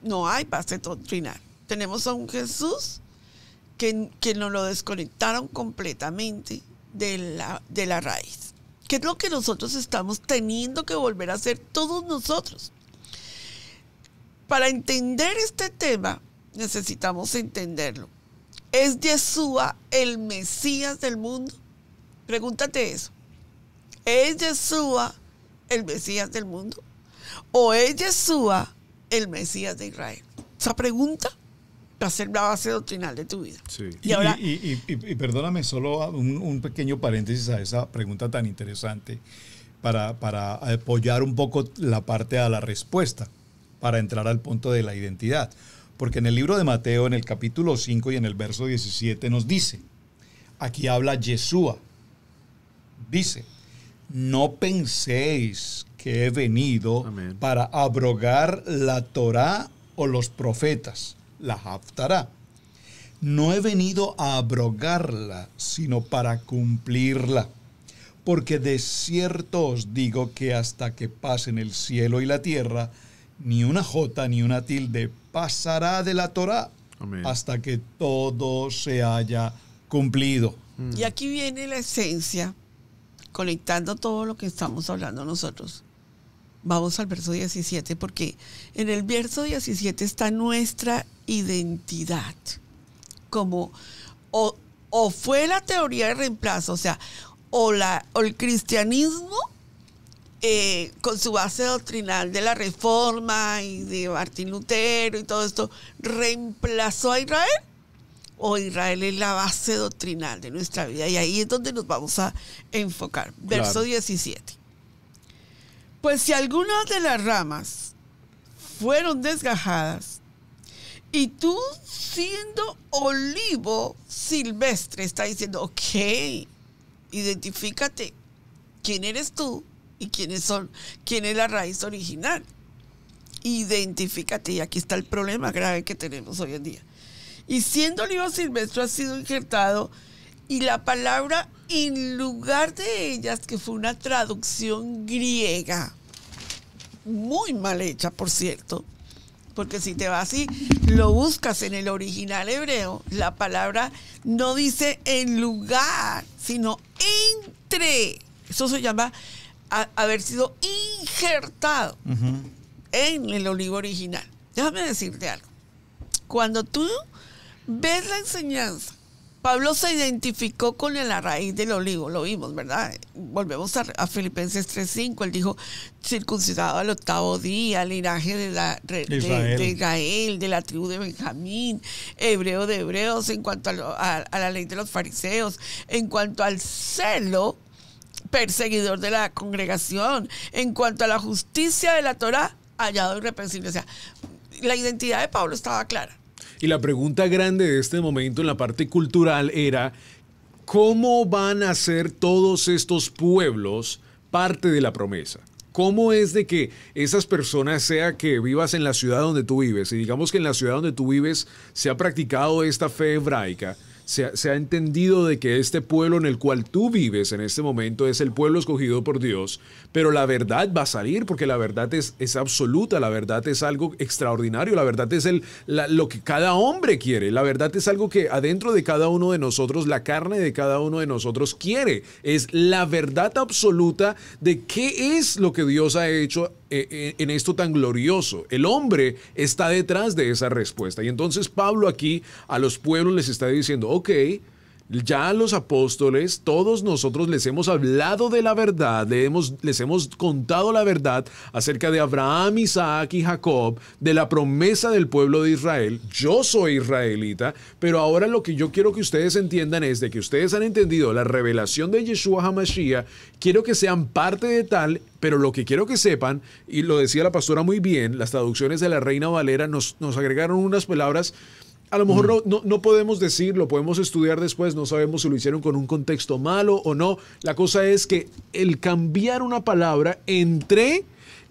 no hay base doctrinal. Tenemos a un Jesús que, que nos lo desconectaron completamente de la, de la raíz. ¿Qué es lo que nosotros estamos teniendo que volver a hacer todos nosotros? Para entender este tema, Necesitamos entenderlo. ¿Es Yeshua el Mesías del mundo? Pregúntate eso. ¿Es Yeshua el Mesías del mundo? ¿O es Yeshua el Mesías de Israel? Esa pregunta va a ser la base doctrinal de tu vida. Y, perdóname solo un, pequeño paréntesis a esa pregunta tan interesante para, para apoyar un poco la parte a la respuesta, para entrar al punto de la identidad. Porque en el libro de Mateo, en el capítulo 5 y en el verso 17 nos dice, aquí habla Yeshua, dice, no penséis que he venido para abrogar la Torá o los profetas, la Haftará. No he venido a abrogarla, sino para cumplirla. Porque de cierto os digo que hasta que pasen el cielo y la tierra, ni una jota ni una tilde pasará de la Torá hasta que todo se haya cumplido. Y aquí viene la esencia, conectando todo lo que estamos hablando nosotros. Vamos al verso 17, porque en el verso 17 está nuestra identidad. Como o, fue la teoría de reemplazo, o sea, o, la, o el cristianismo eh, con su base doctrinal de la reforma y de Martín Lutero y todo esto, reemplazó a Israel? ¿O Israel es la base doctrinal de nuestra vida? Y ahí es donde nos vamos a enfocar. Verso 17. Pues si algunas de las ramas fueron desgajadas, y tú siendo olivo silvestre, está diciendo, ok, identifícate, ¿quién eres tú? y quiénes son, quién es la raíz original. Identifícate, y aquí está el problema grave que tenemos hoy en día. Y siendo libro silvestre ha sido injertado y la palabra en lugar de ellas, que fue una traducción griega, muy mal hecha, por cierto, porque si te vas y lo buscas en el original hebreo, la palabra no dice en lugar, sino entre. Eso se llama haber sido injertado en el olivo original. Déjame decirte algo. Cuando tú ves la enseñanza, Pablo se identificó con la raíz del olivo, lo vimos, ¿verdad? Volvemos a, Filipenses 3.5, él dijo, circuncidado al octavo día, linaje de, la, de, de, la tribu de Benjamín, hebreo de hebreos, en cuanto a la ley de los fariseos, en cuanto al celo perseguidor de la congregación. En cuanto a la justicia de la Torah, hallado irreprensible. O sea, la identidad de Pablo estaba clara. Y la pregunta grande de este momento en la parte cultural era, ¿cómo van a ser todos estos pueblos parte de la promesa? ¿Cómo es de que esas personas, sea que vivas en la ciudad donde tú vives, y digamos que en la ciudad donde tú vives se ha practicado esta fe hebraica, se, ha entendido de que este pueblo en el cual tú vives en este momento es el pueblo escogido por Dios pero la verdad va a salir porque la verdad es, es absoluta, la verdad es algo extraordinario, la verdad es el, lo que cada hombre quiere, la verdad es algo que adentro de cada uno de nosotros, la carne de cada uno de nosotros quiere, es la verdad absoluta de qué es lo que Dios ha hecho eh, eh, en esto tan glorioso. El hombre está detrás de esa respuesta. Y entonces Pablo aquí a los pueblos les está diciendo, ok, ya los apóstoles, todos nosotros les hemos hablado de la verdad, les hemos, contado la verdad acerca de Abraham, Isaac y Jacob, de la promesa del pueblo de Israel. Yo soy israelita, pero ahora lo que yo quiero que ustedes entiendan es de que ustedes han entendido la revelación de Yeshua HaMashiach, quiero que sean parte de tal, pero lo que quiero que sepan, y lo decía la pastora muy bien, las traducciones de la Reina Valera nos agregaron unas palabras a lo mejor no, no, no, podemos decirlo, podemos estudiar después, no sabemos si lo hicieron con un contexto malo o no. La cosa es que el cambiar una palabra entre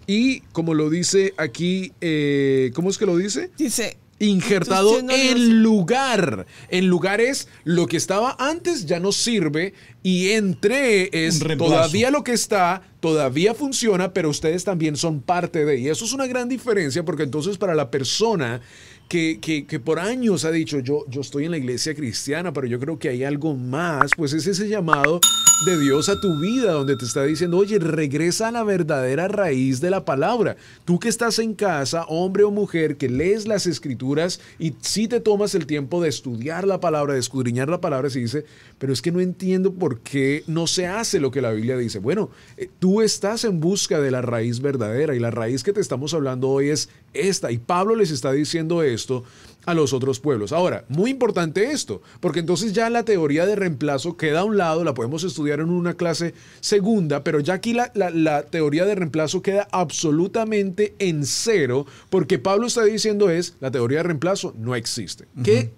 y, como lo dice aquí, eh, ¿cómo es que lo dice? Dice injertado en lugar. En lugar es lo que estaba antes ya no sirve y entre es todavía lo que está, todavía funciona, pero ustedes también son parte de. Y eso es una gran diferencia porque entonces para la persona que, que, que, por años ha dicho, yo, yo estoy en la iglesia cristiana, pero yo creo que hay algo más, pues es ese llamado de Dios a tu vida, donde te está diciendo, oye, regresa a la verdadera raíz de la palabra. Tú que estás en casa, hombre o mujer, que lees las escrituras y si te tomas el tiempo de estudiar la palabra, de escudriñar la palabra, se dice, pero es que no entiendo por qué no se hace lo que la Biblia dice. Bueno, eh, tú estás en busca de la raíz verdadera y la raíz que te estamos hablando hoy es esta. Y Pablo les está diciendo esto a los otros pueblos. Ahora, muy importante esto, porque entonces ya la teoría de reemplazo queda a un lado, la podemos estudiar en una clase segunda, pero ya aquí la, teoría de reemplazo queda absolutamente en cero, porque Pablo está diciendo es, la teoría de reemplazo no existe. ¿Qué,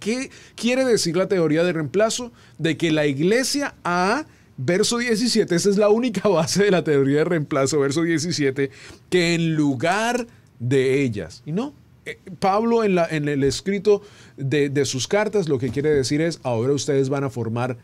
quiere decir la teoría de reemplazo? De que la iglesia a, Verso 17, esa es la única base de la teoría de reemplazo, verso 17, que en lugar de ellas, y no, eh, Pablo en, la, en el escrito de, sus cartas lo que quiere decir es, ahora ustedes van a formar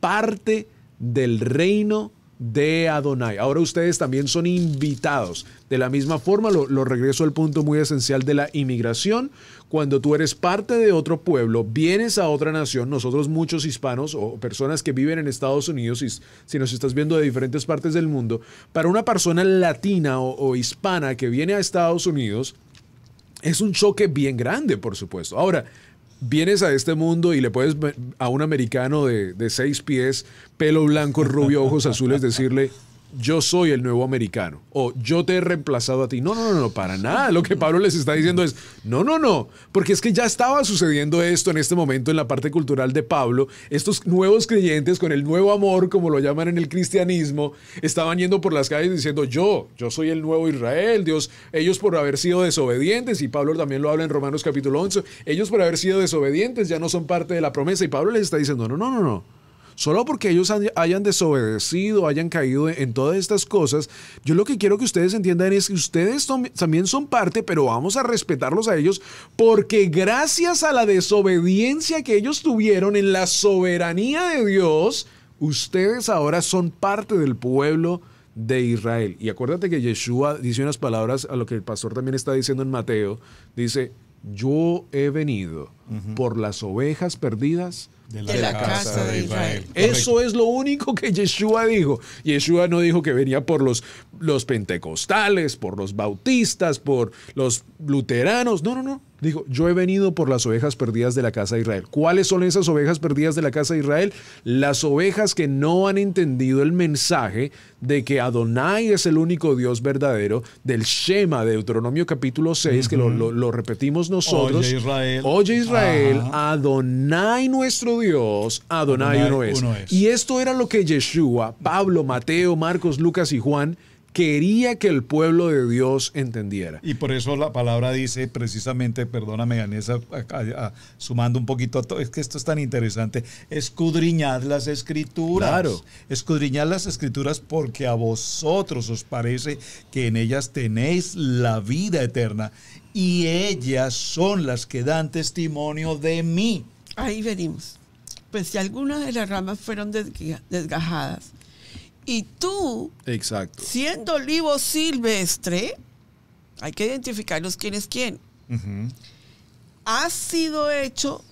parte del reino de Adonai. Ahora ustedes también son invitados. De la misma forma, lo, regreso al punto muy esencial de la inmigración. Cuando tú eres parte de otro pueblo, vienes a otra nación, nosotros muchos hispanos o personas que viven en Estados Unidos, si nos estás viendo de diferentes partes del mundo, para una persona latina o hispana que viene a Estados Unidos, es un choque bien grande, por supuesto. Ahora, vienes a este mundo y le puedes a un americano de, de seis pies, pelo blanco, rubio, ojos azules, decirle, yo soy el nuevo americano o yo te he reemplazado a ti. No, no, no, no, para nada. Lo que Pablo les está diciendo es, no, no, no, porque es que ya estaba sucediendo esto en este momento en la parte cultural de Pablo. Estos nuevos creyentes con el nuevo amor, como lo llaman en el cristianismo, estaban yendo por las calles diciendo, yo, yo soy el nuevo Israel, Dios, ellos por haber sido desobedientes, y Pablo también lo habla en Romanos capítulo 11, ellos por haber sido desobedientes ya no son parte de la promesa y Pablo les está diciendo, no, no, no, no Solo porque ellos hayan desobedecido, hayan caído en todas estas cosas, yo lo que quiero que ustedes entiendan es que ustedes también son parte, pero vamos a respetarlos a ellos, porque gracias a la desobediencia que ellos tuvieron en la soberanía de Dios, ustedes ahora son parte del pueblo de Israel. Y acuérdate que Yeshua dice unas palabras a lo que el pastor también está diciendo en Mateo. Dice, yo he venido por las ovejas perdidas de la, casa, de Israel. Eso es lo único que Yeshua dijo. Yeshua no dijo que venía por los, los pentecostales, por los bautistas, por los luteranos. No, no, no. Dijo, yo he venido por las ovejas perdidas de la casa de Israel. ¿Cuáles son esas ovejas perdidas de la casa de Israel? Las ovejas que no han entendido el mensaje de que Adonai es el único Dios verdadero, del Shema de Deuteronomio capítulo 6, que lo, repetimos nosotros. Oye Israel. Oye Israel, Adonai nuestro Dios, Adonai, uno, es. Y esto era lo que Yeshua, Pablo, Mateo, Marcos, Lucas y Juan quería que el pueblo de Dios entendiera. Y por eso la palabra dice precisamente, perdóname Ganesa, sumando un poquito a todo, es que esto es tan interesante, escudriñad las escrituras. Claro. Escudriñad las escrituras porque a vosotros os parece que en ellas tenéis la vida eterna y ellas son las que dan testimonio de mí. Ahí venimos. Pues si algunas de las ramas fueron desgajadas, y tú, Exacto. siendo olivo silvestre, hay que identificarlos quién es quién. Has sido hecho,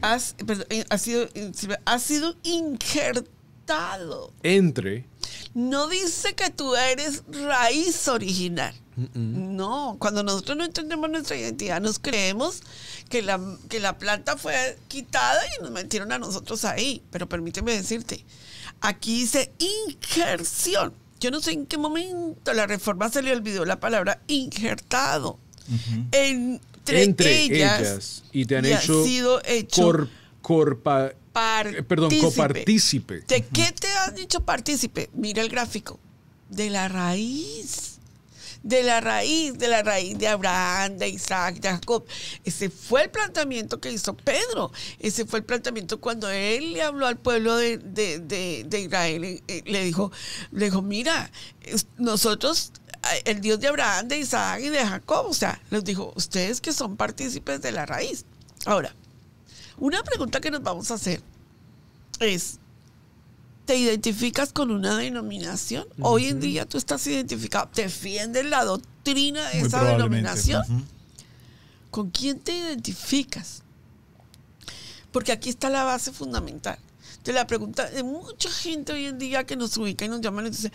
has, eh, sido, eh, has sido injertado. Entre. No dice que tú eres raíz original. No, cuando nosotros no entendemos nuestra identidad, nos creemos que que la planta fue quitada y nos metieron a nosotros ahí. Pero permíteme decirte, Aquí dice injerción. Yo no sé en qué momento la reforma se le olvidó la palabra injertado. entre, ellas, Y te han, hecho, eh, Perdón, copartícipe. ¿De qué te han dicho partícipe? Mira el gráfico. De la raíz de la raíz, de la raíz de Abraham, de Isaac, de Jacob. Ese fue el planteamiento que hizo Pedro. Ese fue el planteamiento cuando él le habló al pueblo de, Israel. Eh, le dijo, le dijo, mira, nosotros eh, el Dios de Abraham, de Isaac y de Jacob. O sea, les dijo, ustedes que son partícipes de la raíz. Ahora, una pregunta que nos vamos a hacer es, te identificas con una denominación. Hoy en día tú estás identificado, defiendes la doctrina de esa denominación. ¿Con quién te identificas? Porque aquí está la base fundamental. Te la pregunta de mucha gente hoy en día que nos ubica y nos llama Entonces,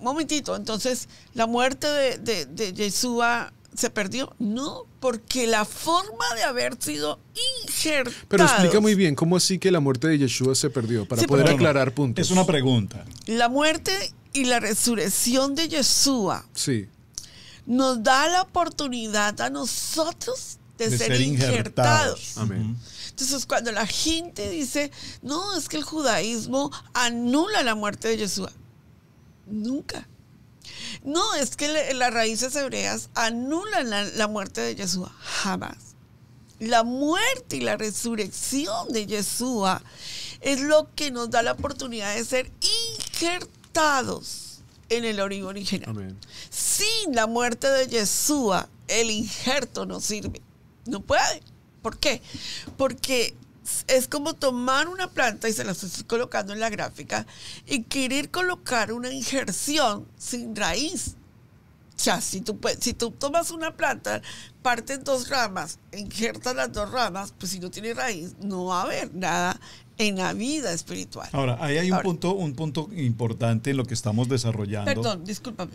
momentito, entonces la muerte de, de, de Yeshua se perdió? No, porque la forma de haber sido injertada, Pero explica muy bien, ¿cómo así que la muerte de Yeshua se perdió? Para poder aclarar puntos. Es una pregunta. La muerte y la resurrección de Yeshua sí. nos da la oportunidad a nosotros de, ser, injertados. injertados. Amén. Entonces, cuando la gente dice, no, es que el judaísmo anula la muerte de Yeshua, nunca. No, es que las raíces hebreas anulan la, muerte de Yeshua. Jamás. La muerte y la resurrección de Yeshua es lo que nos da la oportunidad de ser injertados en el origen original. Sin la muerte de Yeshua, el injerto no sirve. No puede. ¿Por qué? Porque es como tomar una planta, y se la estoy colocando en la gráfica, y querer colocar una injerción sin raíz. O sea, si tú, si tú tomas una planta, partes dos ramas, injertas las dos ramas, pues si no tiene raíz, no va a haber nada en la vida espiritual. Ahora, ahí hay un, punto, un punto importante en lo que estamos desarrollando. Perdón, discúlpame.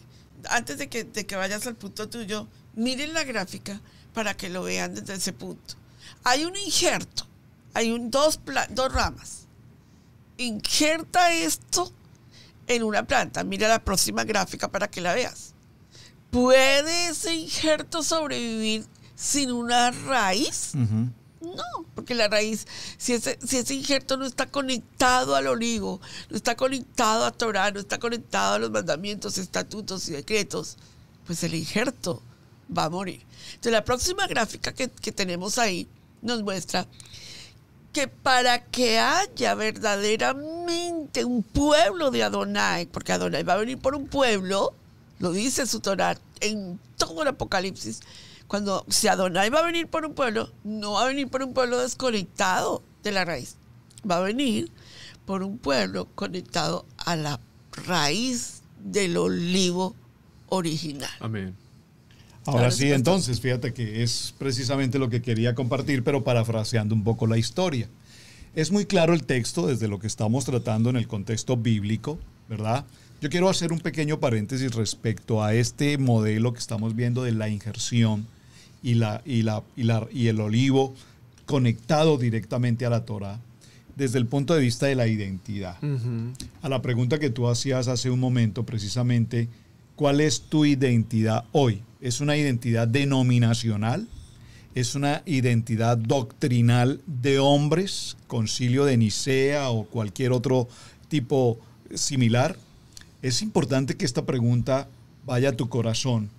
Antes de que, de que vayas al punto tuyo, miren la gráfica para que lo vean desde ese punto. Hay un injerto hay un, dos, dos ramas. Injerta esto en una planta. Mira la próxima gráfica para que la veas. ¿Puede ese injerto sobrevivir sin una raíz? No, porque la raíz, si ese, si ese injerto no está conectado al oligo, no está conectado a Torah, no está conectado a los mandamientos, estatutos y decretos, pues el injerto va a morir. Entonces la próxima gráfica que, que tenemos ahí nos muestra que para que haya verdaderamente un pueblo de Adonai, porque Adonai va a venir por un pueblo, lo dice su Torah en todo el Apocalipsis, cuando si Adonai va a venir por un pueblo, no va a venir por un pueblo desconectado de la raíz, va a venir por un pueblo conectado a la raíz del olivo original. Amén. Ahora sí, entonces, fíjate que es precisamente lo que quería compartir, pero parafraseando un poco la historia. Es muy claro el texto desde lo que estamos tratando en el contexto bíblico, ¿verdad? Yo quiero hacer un pequeño paréntesis respecto a este modelo que estamos viendo de la injerción y, la, y, la, y, y el olivo conectado directamente a la Torah desde el punto de vista de la identidad. A la pregunta que tú hacías hace un momento, precisamente, ¿cuál es tu identidad hoy? es una identidad denominacional, es una identidad doctrinal de hombres, concilio de Nicea o cualquier otro tipo similar. Es importante que esta pregunta vaya a tu corazón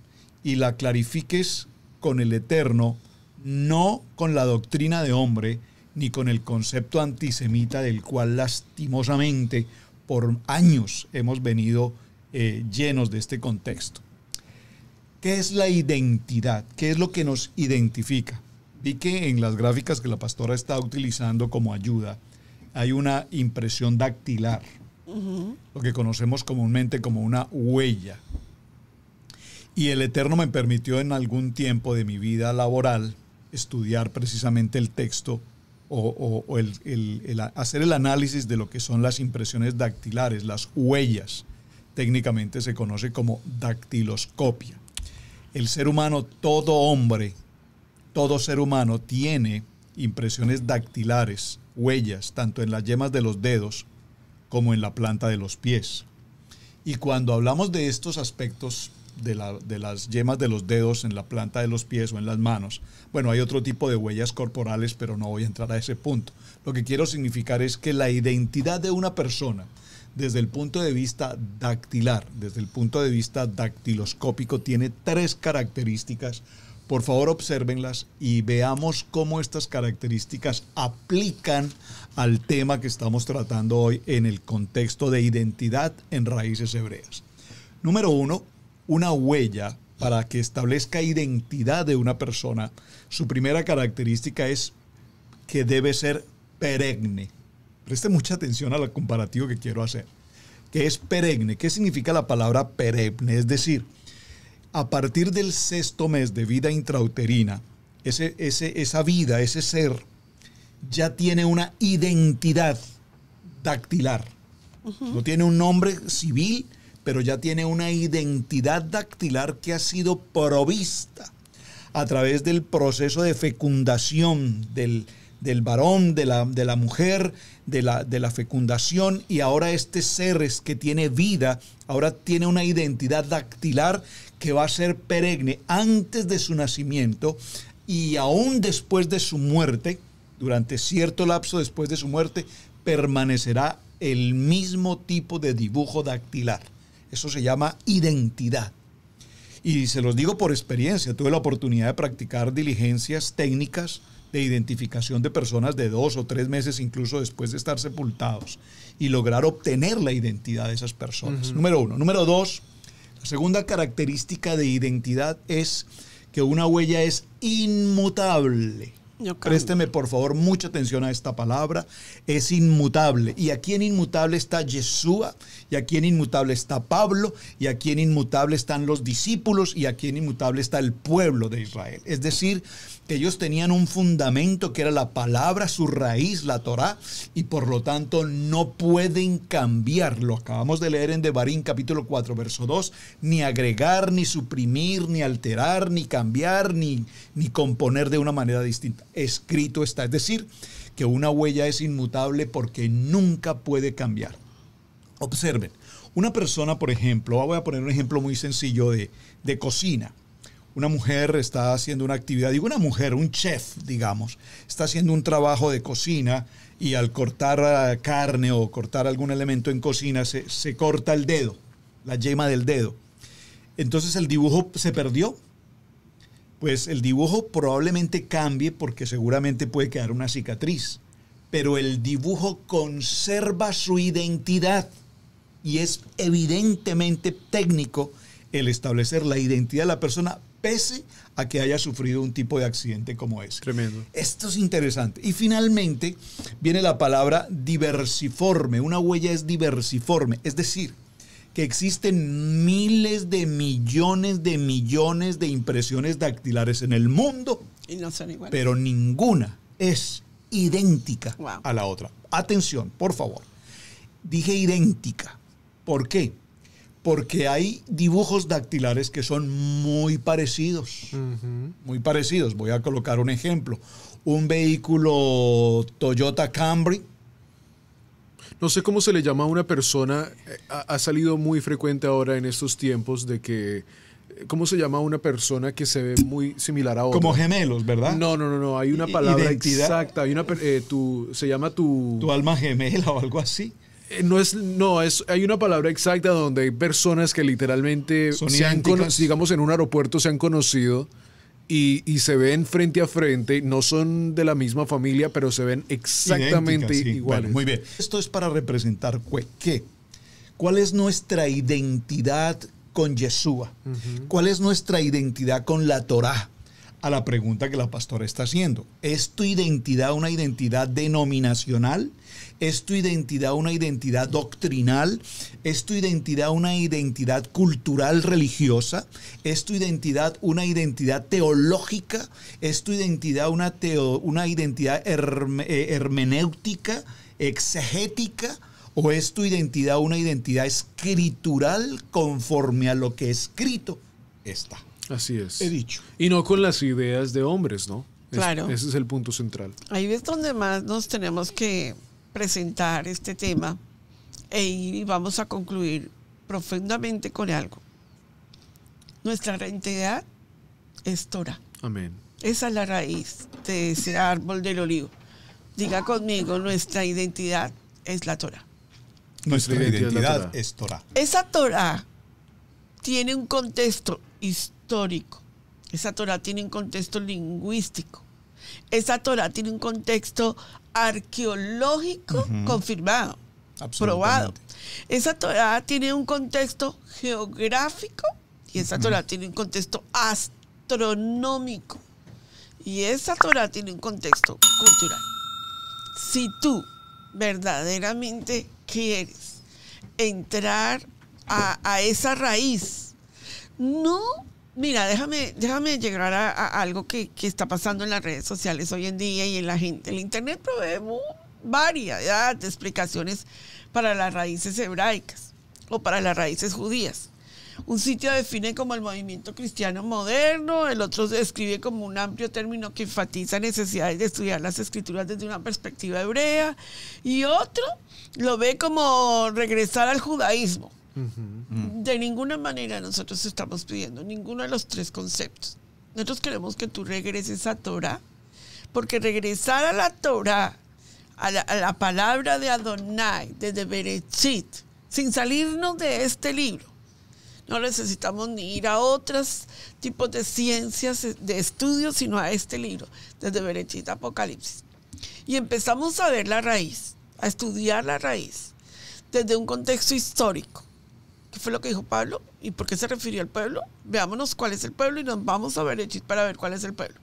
y la clarifiques con el Eterno, no con la doctrina de hombre ni con el concepto antisemita del cual lastimosamente por años hemos venido eh, llenos de este contexto. ¿Qué es la identidad? ¿Qué es lo que nos identifica? Vi que en las gráficas que la pastora está utilizando como ayuda hay una impresión dactilar, lo que conocemos comúnmente como una huella. Y el Eterno me permitió en algún tiempo de mi vida laboral estudiar precisamente el texto o, hacer el análisis de lo que son las impresiones dactilares, las huellas. Técnicamente se conoce como dactiloscopia el ser humano, todo hombre, todo ser humano tiene impresiones dactilares, huellas, tanto en las yemas de los dedos como en la planta de los pies. Y cuando hablamos de estos aspectos de, las yemas de los dedos en la planta de los pies o en las manos. Bueno, hay otro tipo de huellas corporales, pero no voy a entrar a ese punto. Lo que quiero significar es que la identidad de una persona desde el punto de vista dactilar, desde el punto de vista dactiloscópico, tiene tres características. Por favor, obsérvenlas y veamos cómo estas características aplican al tema que estamos tratando hoy en el contexto de identidad en raíces hebreas. Número uno, una huella para que establezca identidad de una persona. Su primera característica es que debe ser perenne, preste mucha atención a comparativo que quiero hacer, que es perenne. ¿Qué significa la palabra perenne? Es decir, a partir del sexto mes de vida intrauterina, ese, esa vida, ese ser, ya tiene una identidad dactilar. No tiene un nombre civil, pero ya tiene una identidad dactilar que ha sido provista a través del proceso de fecundación del, del varón, de la, mujer, de la, de la fecundación, y ahora este ser que tiene vida, ahora tiene una identidad dactilar que va a ser perenne antes de su nacimiento y aún después de su muerte, durante cierto lapso después de su muerte, permanecerá el mismo tipo de dibujo dactilar. Eso se llama identidad. Y se los digo por experiencia, tuve la oportunidad de practicar diligencias técnicas de identificación de personas de dos o tres meses incluso después de estar sepultados y lograr obtener la identidad de esas personas. Número uno. Número dos, la segunda característica de identidad es que una huella es inmutable. Présteme por favor mucha atención a esta palabra. Es inmutable. Y aquí en inmutable está Yeshua, y aquí en inmutable está Pablo, y aquí en inmutable están los discípulos, y aquí en inmutable está el pueblo de Israel. Es decir, que ellos tenían un fundamento que era la palabra, su raíz, la Torá, y por lo tanto no pueden cambiarlo. Acabamos de leer en Devarim capítulo 4, verso 2, ni agregar, ni suprimir, ni alterar, ni cambiar, ni, ni componer de una manera distinta escrito está. Es decir, que una huella es inmutable porque nunca puede cambiar. Observen, una persona, por ejemplo, ah, voy a poner un ejemplo muy sencillo de, de cocina. Una mujer está haciendo una actividad, digo una mujer, un chef, digamos, está haciendo un trabajo de cocina y al cortar ah, carne o cortar algún elemento en cocina se, se corta el dedo, la yema del dedo. Entonces el dibujo se perdió, pues el dibujo probablemente cambie porque seguramente puede quedar una cicatriz, pero el dibujo conserva su identidad y es evidentemente técnico el establecer la identidad de la persona pese a que haya sufrido un tipo de accidente como ese. Tremendo. Esto es interesante. Y finalmente viene la palabra diversiforme. Una huella es diversiforme, es decir, que existen miles de millones de millones de impresiones dactilares en el mundo, pero ninguna es idéntica a la otra. Atención, por favor. Dije idéntica. ¿Por qué? Porque hay dibujos dactilares que son muy parecidos. Muy parecidos. Voy a colocar un ejemplo. Un vehículo Toyota Camry no sé cómo se le llama a una persona, eh, ha, salido muy frecuente ahora en estos tiempos de que eh, ¿Cómo se llama una persona que se ve muy similar a otra? Como gemelos, ¿verdad? No, no, no, no. Hay una palabra exacta. Hay una, eh, se llama tu. Tu alma gemela o algo así. no es, no es. Hay una palabra exacta donde hay personas que literalmente se digamos, en un aeropuerto se han conocido y, se ven frente a frente, no son de la misma familia, pero se ven exactamente iguales. Esto es para representar qué. ¿Cuál es nuestra identidad con Yeshua? ¿Cuál es nuestra identidad con la Torá? a la pregunta que la pastora está haciendo. ¿Es tu identidad una identidad denominacional? ¿Es tu identidad una identidad doctrinal? ¿Es tu identidad una identidad cultural religiosa? ¿Es tu identidad una identidad teológica? ¿Es tu identidad una, una identidad eh, hermenéutica, exegética? ¿O es tu identidad una identidad escritural conforme a lo que escrito está? Así es. He dicho. Y no con las ideas de hombres, ¿no? Claro. ese es el punto central. Ahí es donde más nos tenemos que presentar este tema e y vamos a concluir profundamente con algo. Nuestra identidad es Torah. Amén. Esa es la raíz de ese árbol del olivo. Diga conmigo, nuestra identidad es la Torah. Nuestra, identidad es Torah. Esa Torah tiene un contexto histórico histórico, esa Torah tiene un contexto lingüístico, esa Torah tiene un contexto arqueológico confirmado, probado. Esa Torah tiene un contexto geográfico y esa Torah tiene un contexto astronómico. Y esa Torah tiene un contexto cultural. Si tú verdaderamente quieres entrar a esa raíz, no Mira, déjame, déjame llegar a, algo que, está pasando en las redes sociales hoy en día y en la gente. El Internet provee varias de explicaciones para las raíces hebraicas o para las raíces judías. Un sitio define como el movimiento cristiano moderno, el otro se describe como un amplio término que enfatiza necesidades de estudiar las escrituras desde una perspectiva hebrea, y otro lo ve como regresar al judaísmo, de ninguna manera nosotros estamos pidiendo ninguno de los tres conceptos. Nosotros queremos que tú regreses a Torah, porque regresar a la Torah, a la, palabra de Adonai, desde Berechit, sin salirnos de este libro, no necesitamos ni ir a otros tipos de ciencias, de estudios, sino a este libro, desde Berechit Apocalipsis. Y empezamos a ver la raíz, a estudiar la raíz, desde un contexto histórico, fue lo que dijo Pablo y por qué se refirió al pueblo. Veámonos cuál es el pueblo y nos vamos a ver para ver cuál es el pueblo.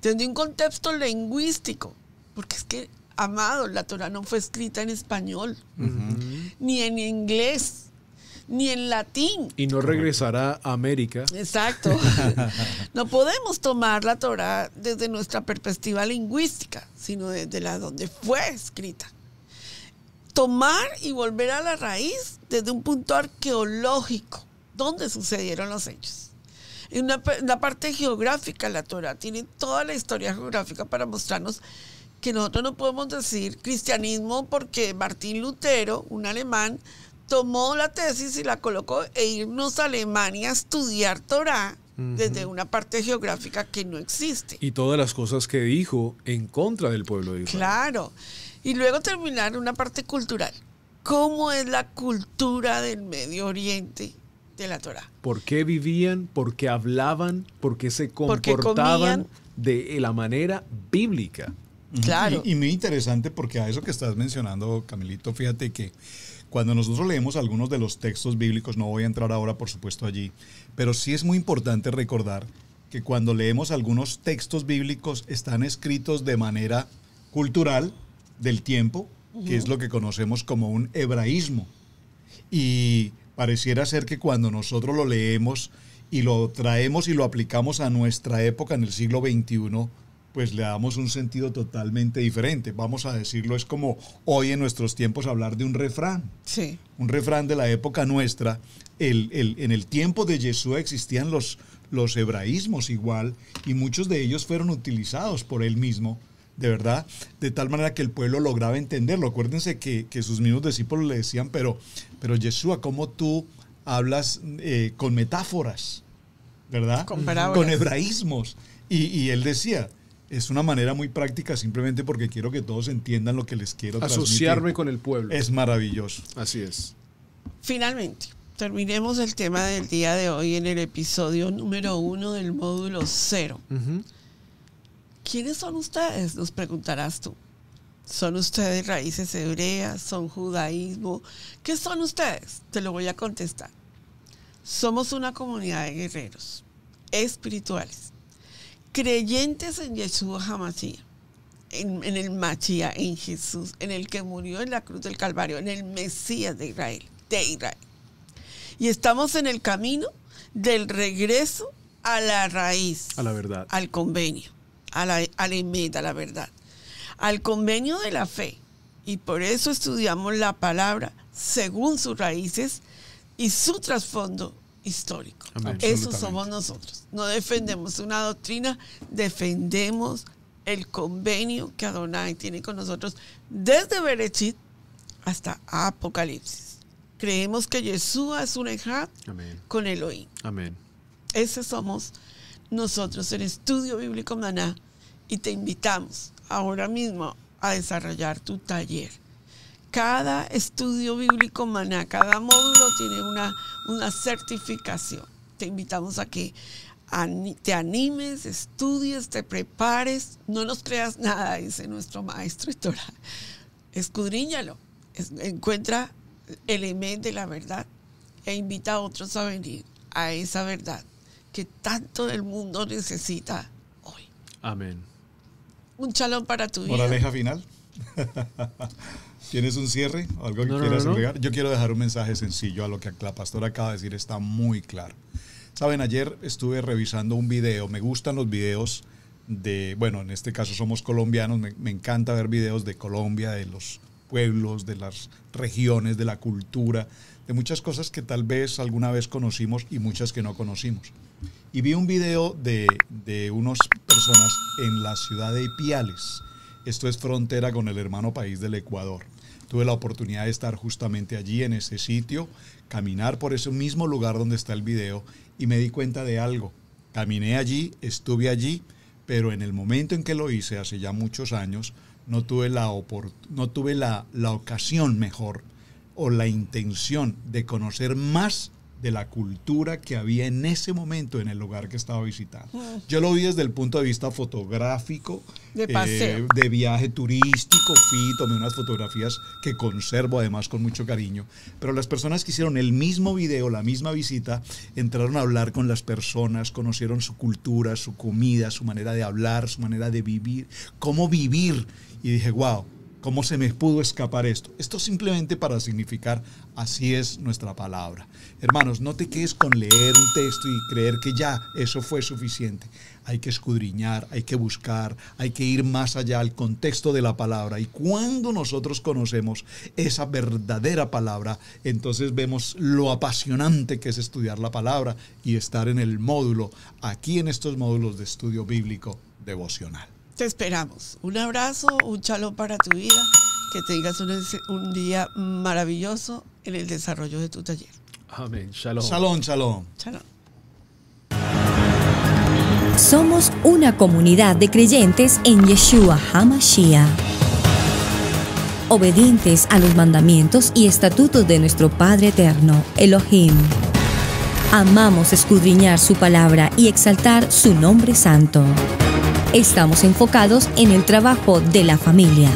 Desde un contexto lingüístico, porque es que, amado, la Torah no fue escrita en español, ni en inglés, ni en latín. Y no regresará a América. Exacto. no podemos tomar la Torah desde nuestra perspectiva lingüística, sino desde la donde fue escrita tomar y volver a la raíz desde un punto arqueológico, donde sucedieron los hechos. En una, parte geográfica, la Torah tiene toda la historia geográfica para mostrarnos que nosotros no podemos decir cristianismo porque Martín Lutero, un alemán, tomó la tesis y la colocó e irnos a Alemania a estudiar Torah desde una parte geográfica que no existe. Y todas las cosas que dijo en contra del pueblo de Israel. Claro. Y luego terminar una parte cultural. ¿Cómo es la cultura del Medio Oriente de la Torá? ¿Por qué vivían? ¿Por qué hablaban? ¿Por qué se comportaban de eh, la manera bíblica? Claro. Y, y, muy interesante porque a eso que estás mencionando, Camilito, fíjate que cuando nosotros leemos algunos de los textos bíblicos, no voy a entrar ahora, por supuesto, allí, pero sí es muy importante recordar que cuando leemos algunos textos bíblicos están escritos de manera cultural, del tiempo, que es lo que conocemos como un hebraísmo. Y pareciera ser que cuando nosotros lo leemos y lo traemos y lo aplicamos a nuestra época en el siglo XXI, pues le damos un sentido totalmente diferente. Vamos a decirlo, es como hoy en nuestros tiempos hablar de un refrán. Sí. Un refrán de la época nuestra. en el tiempo de Jesús existían los, los hebraísmos igual y muchos de ellos fueron utilizados por él mismo de verdad, de tal manera que el pueblo lograba entenderlo. Acuérdense que, sus mismos discípulos le decían, pero, pero Yeshua, ¿cómo tú hablas eh, con metáforas? ¿Verdad? Con, hebraísmos. Y, él decía, es una manera muy práctica simplemente porque quiero que todos entiendan lo que les quiero Asociarme con el pueblo. Es maravilloso. Así es. Finalmente, terminemos el tema del día de hoy en el episodio número uno del módulo cero. ¿Quiénes son ustedes? Nos preguntarás tú. ¿Son ustedes raíces hebreas? ¿Son judaísmo? ¿Qué son ustedes? Te lo voy a contestar. Somos una comunidad de guerreros espirituales, creyentes en Yeshua Hamashiach, en, el machia, en Jesús, en el que murió en la cruz del Calvario, en el Mesías de Israel, de Israel. Y estamos en el camino del regreso a la raíz, a la verdad, al convenio a la, a la verdad, al convenio de la fe. Y por eso estudiamos la palabra según sus raíces y su trasfondo histórico. Eso somos nosotros. No defendemos una doctrina, defendemos el convenio que Adonai tiene con nosotros desde Berechit hasta Apocalipsis. Creemos que Yeshua es un ejad con Elohim. Ese somos nosotros el Estudio Bíblico Maná y te invitamos ahora mismo a desarrollar tu taller. Cada estudio bíblico maná, cada módulo tiene una, una certificación. Te invitamos a que te animes, estudies, te prepares, no nos creas nada, dice nuestro maestro y Escudriñalo, encuentra elemento de la verdad e invita a otros a venir a esa verdad que tanto el mundo necesita hoy. Amén un chalón para tu vida. Moraleja final. ¿Tienes un cierre o algo que quieras agregar? Yo quiero dejar un mensaje sencillo a lo que la pastora acaba de decir, está muy claro. Saben, ayer estuve revisando un video, me gustan los videos de, bueno, en este caso somos colombianos, me, encanta ver videos de Colombia, de los pueblos, de las regiones, de la cultura, de muchas cosas que tal vez alguna vez conocimos y muchas que no conocimos. Y vi un video de, de unos en la ciudad de Ipiales. Esto es frontera con el hermano país del Ecuador. Tuve la oportunidad de estar justamente allí, en ese sitio, caminar por ese mismo lugar donde está el video y me di cuenta de algo. Caminé allí, estuve allí, pero en el momento en que lo hice, hace ya muchos años, no tuve la, no tuve la, la ocasión mejor o la intención de conocer más de la cultura que había en ese momento en el lugar que estaba visitando. Yo lo vi desde el punto de vista fotográfico, de, eh, paseo. de viaje turístico, fui, tomé unas fotografías que conservo además con mucho cariño, pero las personas que hicieron el mismo video, la misma visita, entraron a hablar con las personas, conocieron su cultura, su comida, su manera de hablar, su manera de vivir, cómo vivir, y dije, wow, ¿Cómo se me pudo escapar esto? Esto simplemente para significar, así es nuestra palabra. Hermanos, no te quedes con leer un texto y creer que ya eso fue suficiente. Hay que escudriñar, hay que buscar, hay que ir más allá al contexto de la palabra. Y cuando nosotros conocemos esa verdadera palabra, entonces vemos lo apasionante que es estudiar la palabra y estar en el módulo, aquí en estos módulos de estudio bíblico devocional. Te esperamos. Un abrazo, un chalón para tu vida. Que tengas un, día maravilloso en el desarrollo de tu taller. Amén. Shalom. Shalom, shalom. Shalom. Somos una comunidad de creyentes en Yeshua HaMashiach. Obedientes a los mandamientos y estatutos de nuestro Padre Eterno, Elohim. Amamos escudriñar su palabra y exaltar su nombre santo. Estamos enfocados en el trabajo de la familia.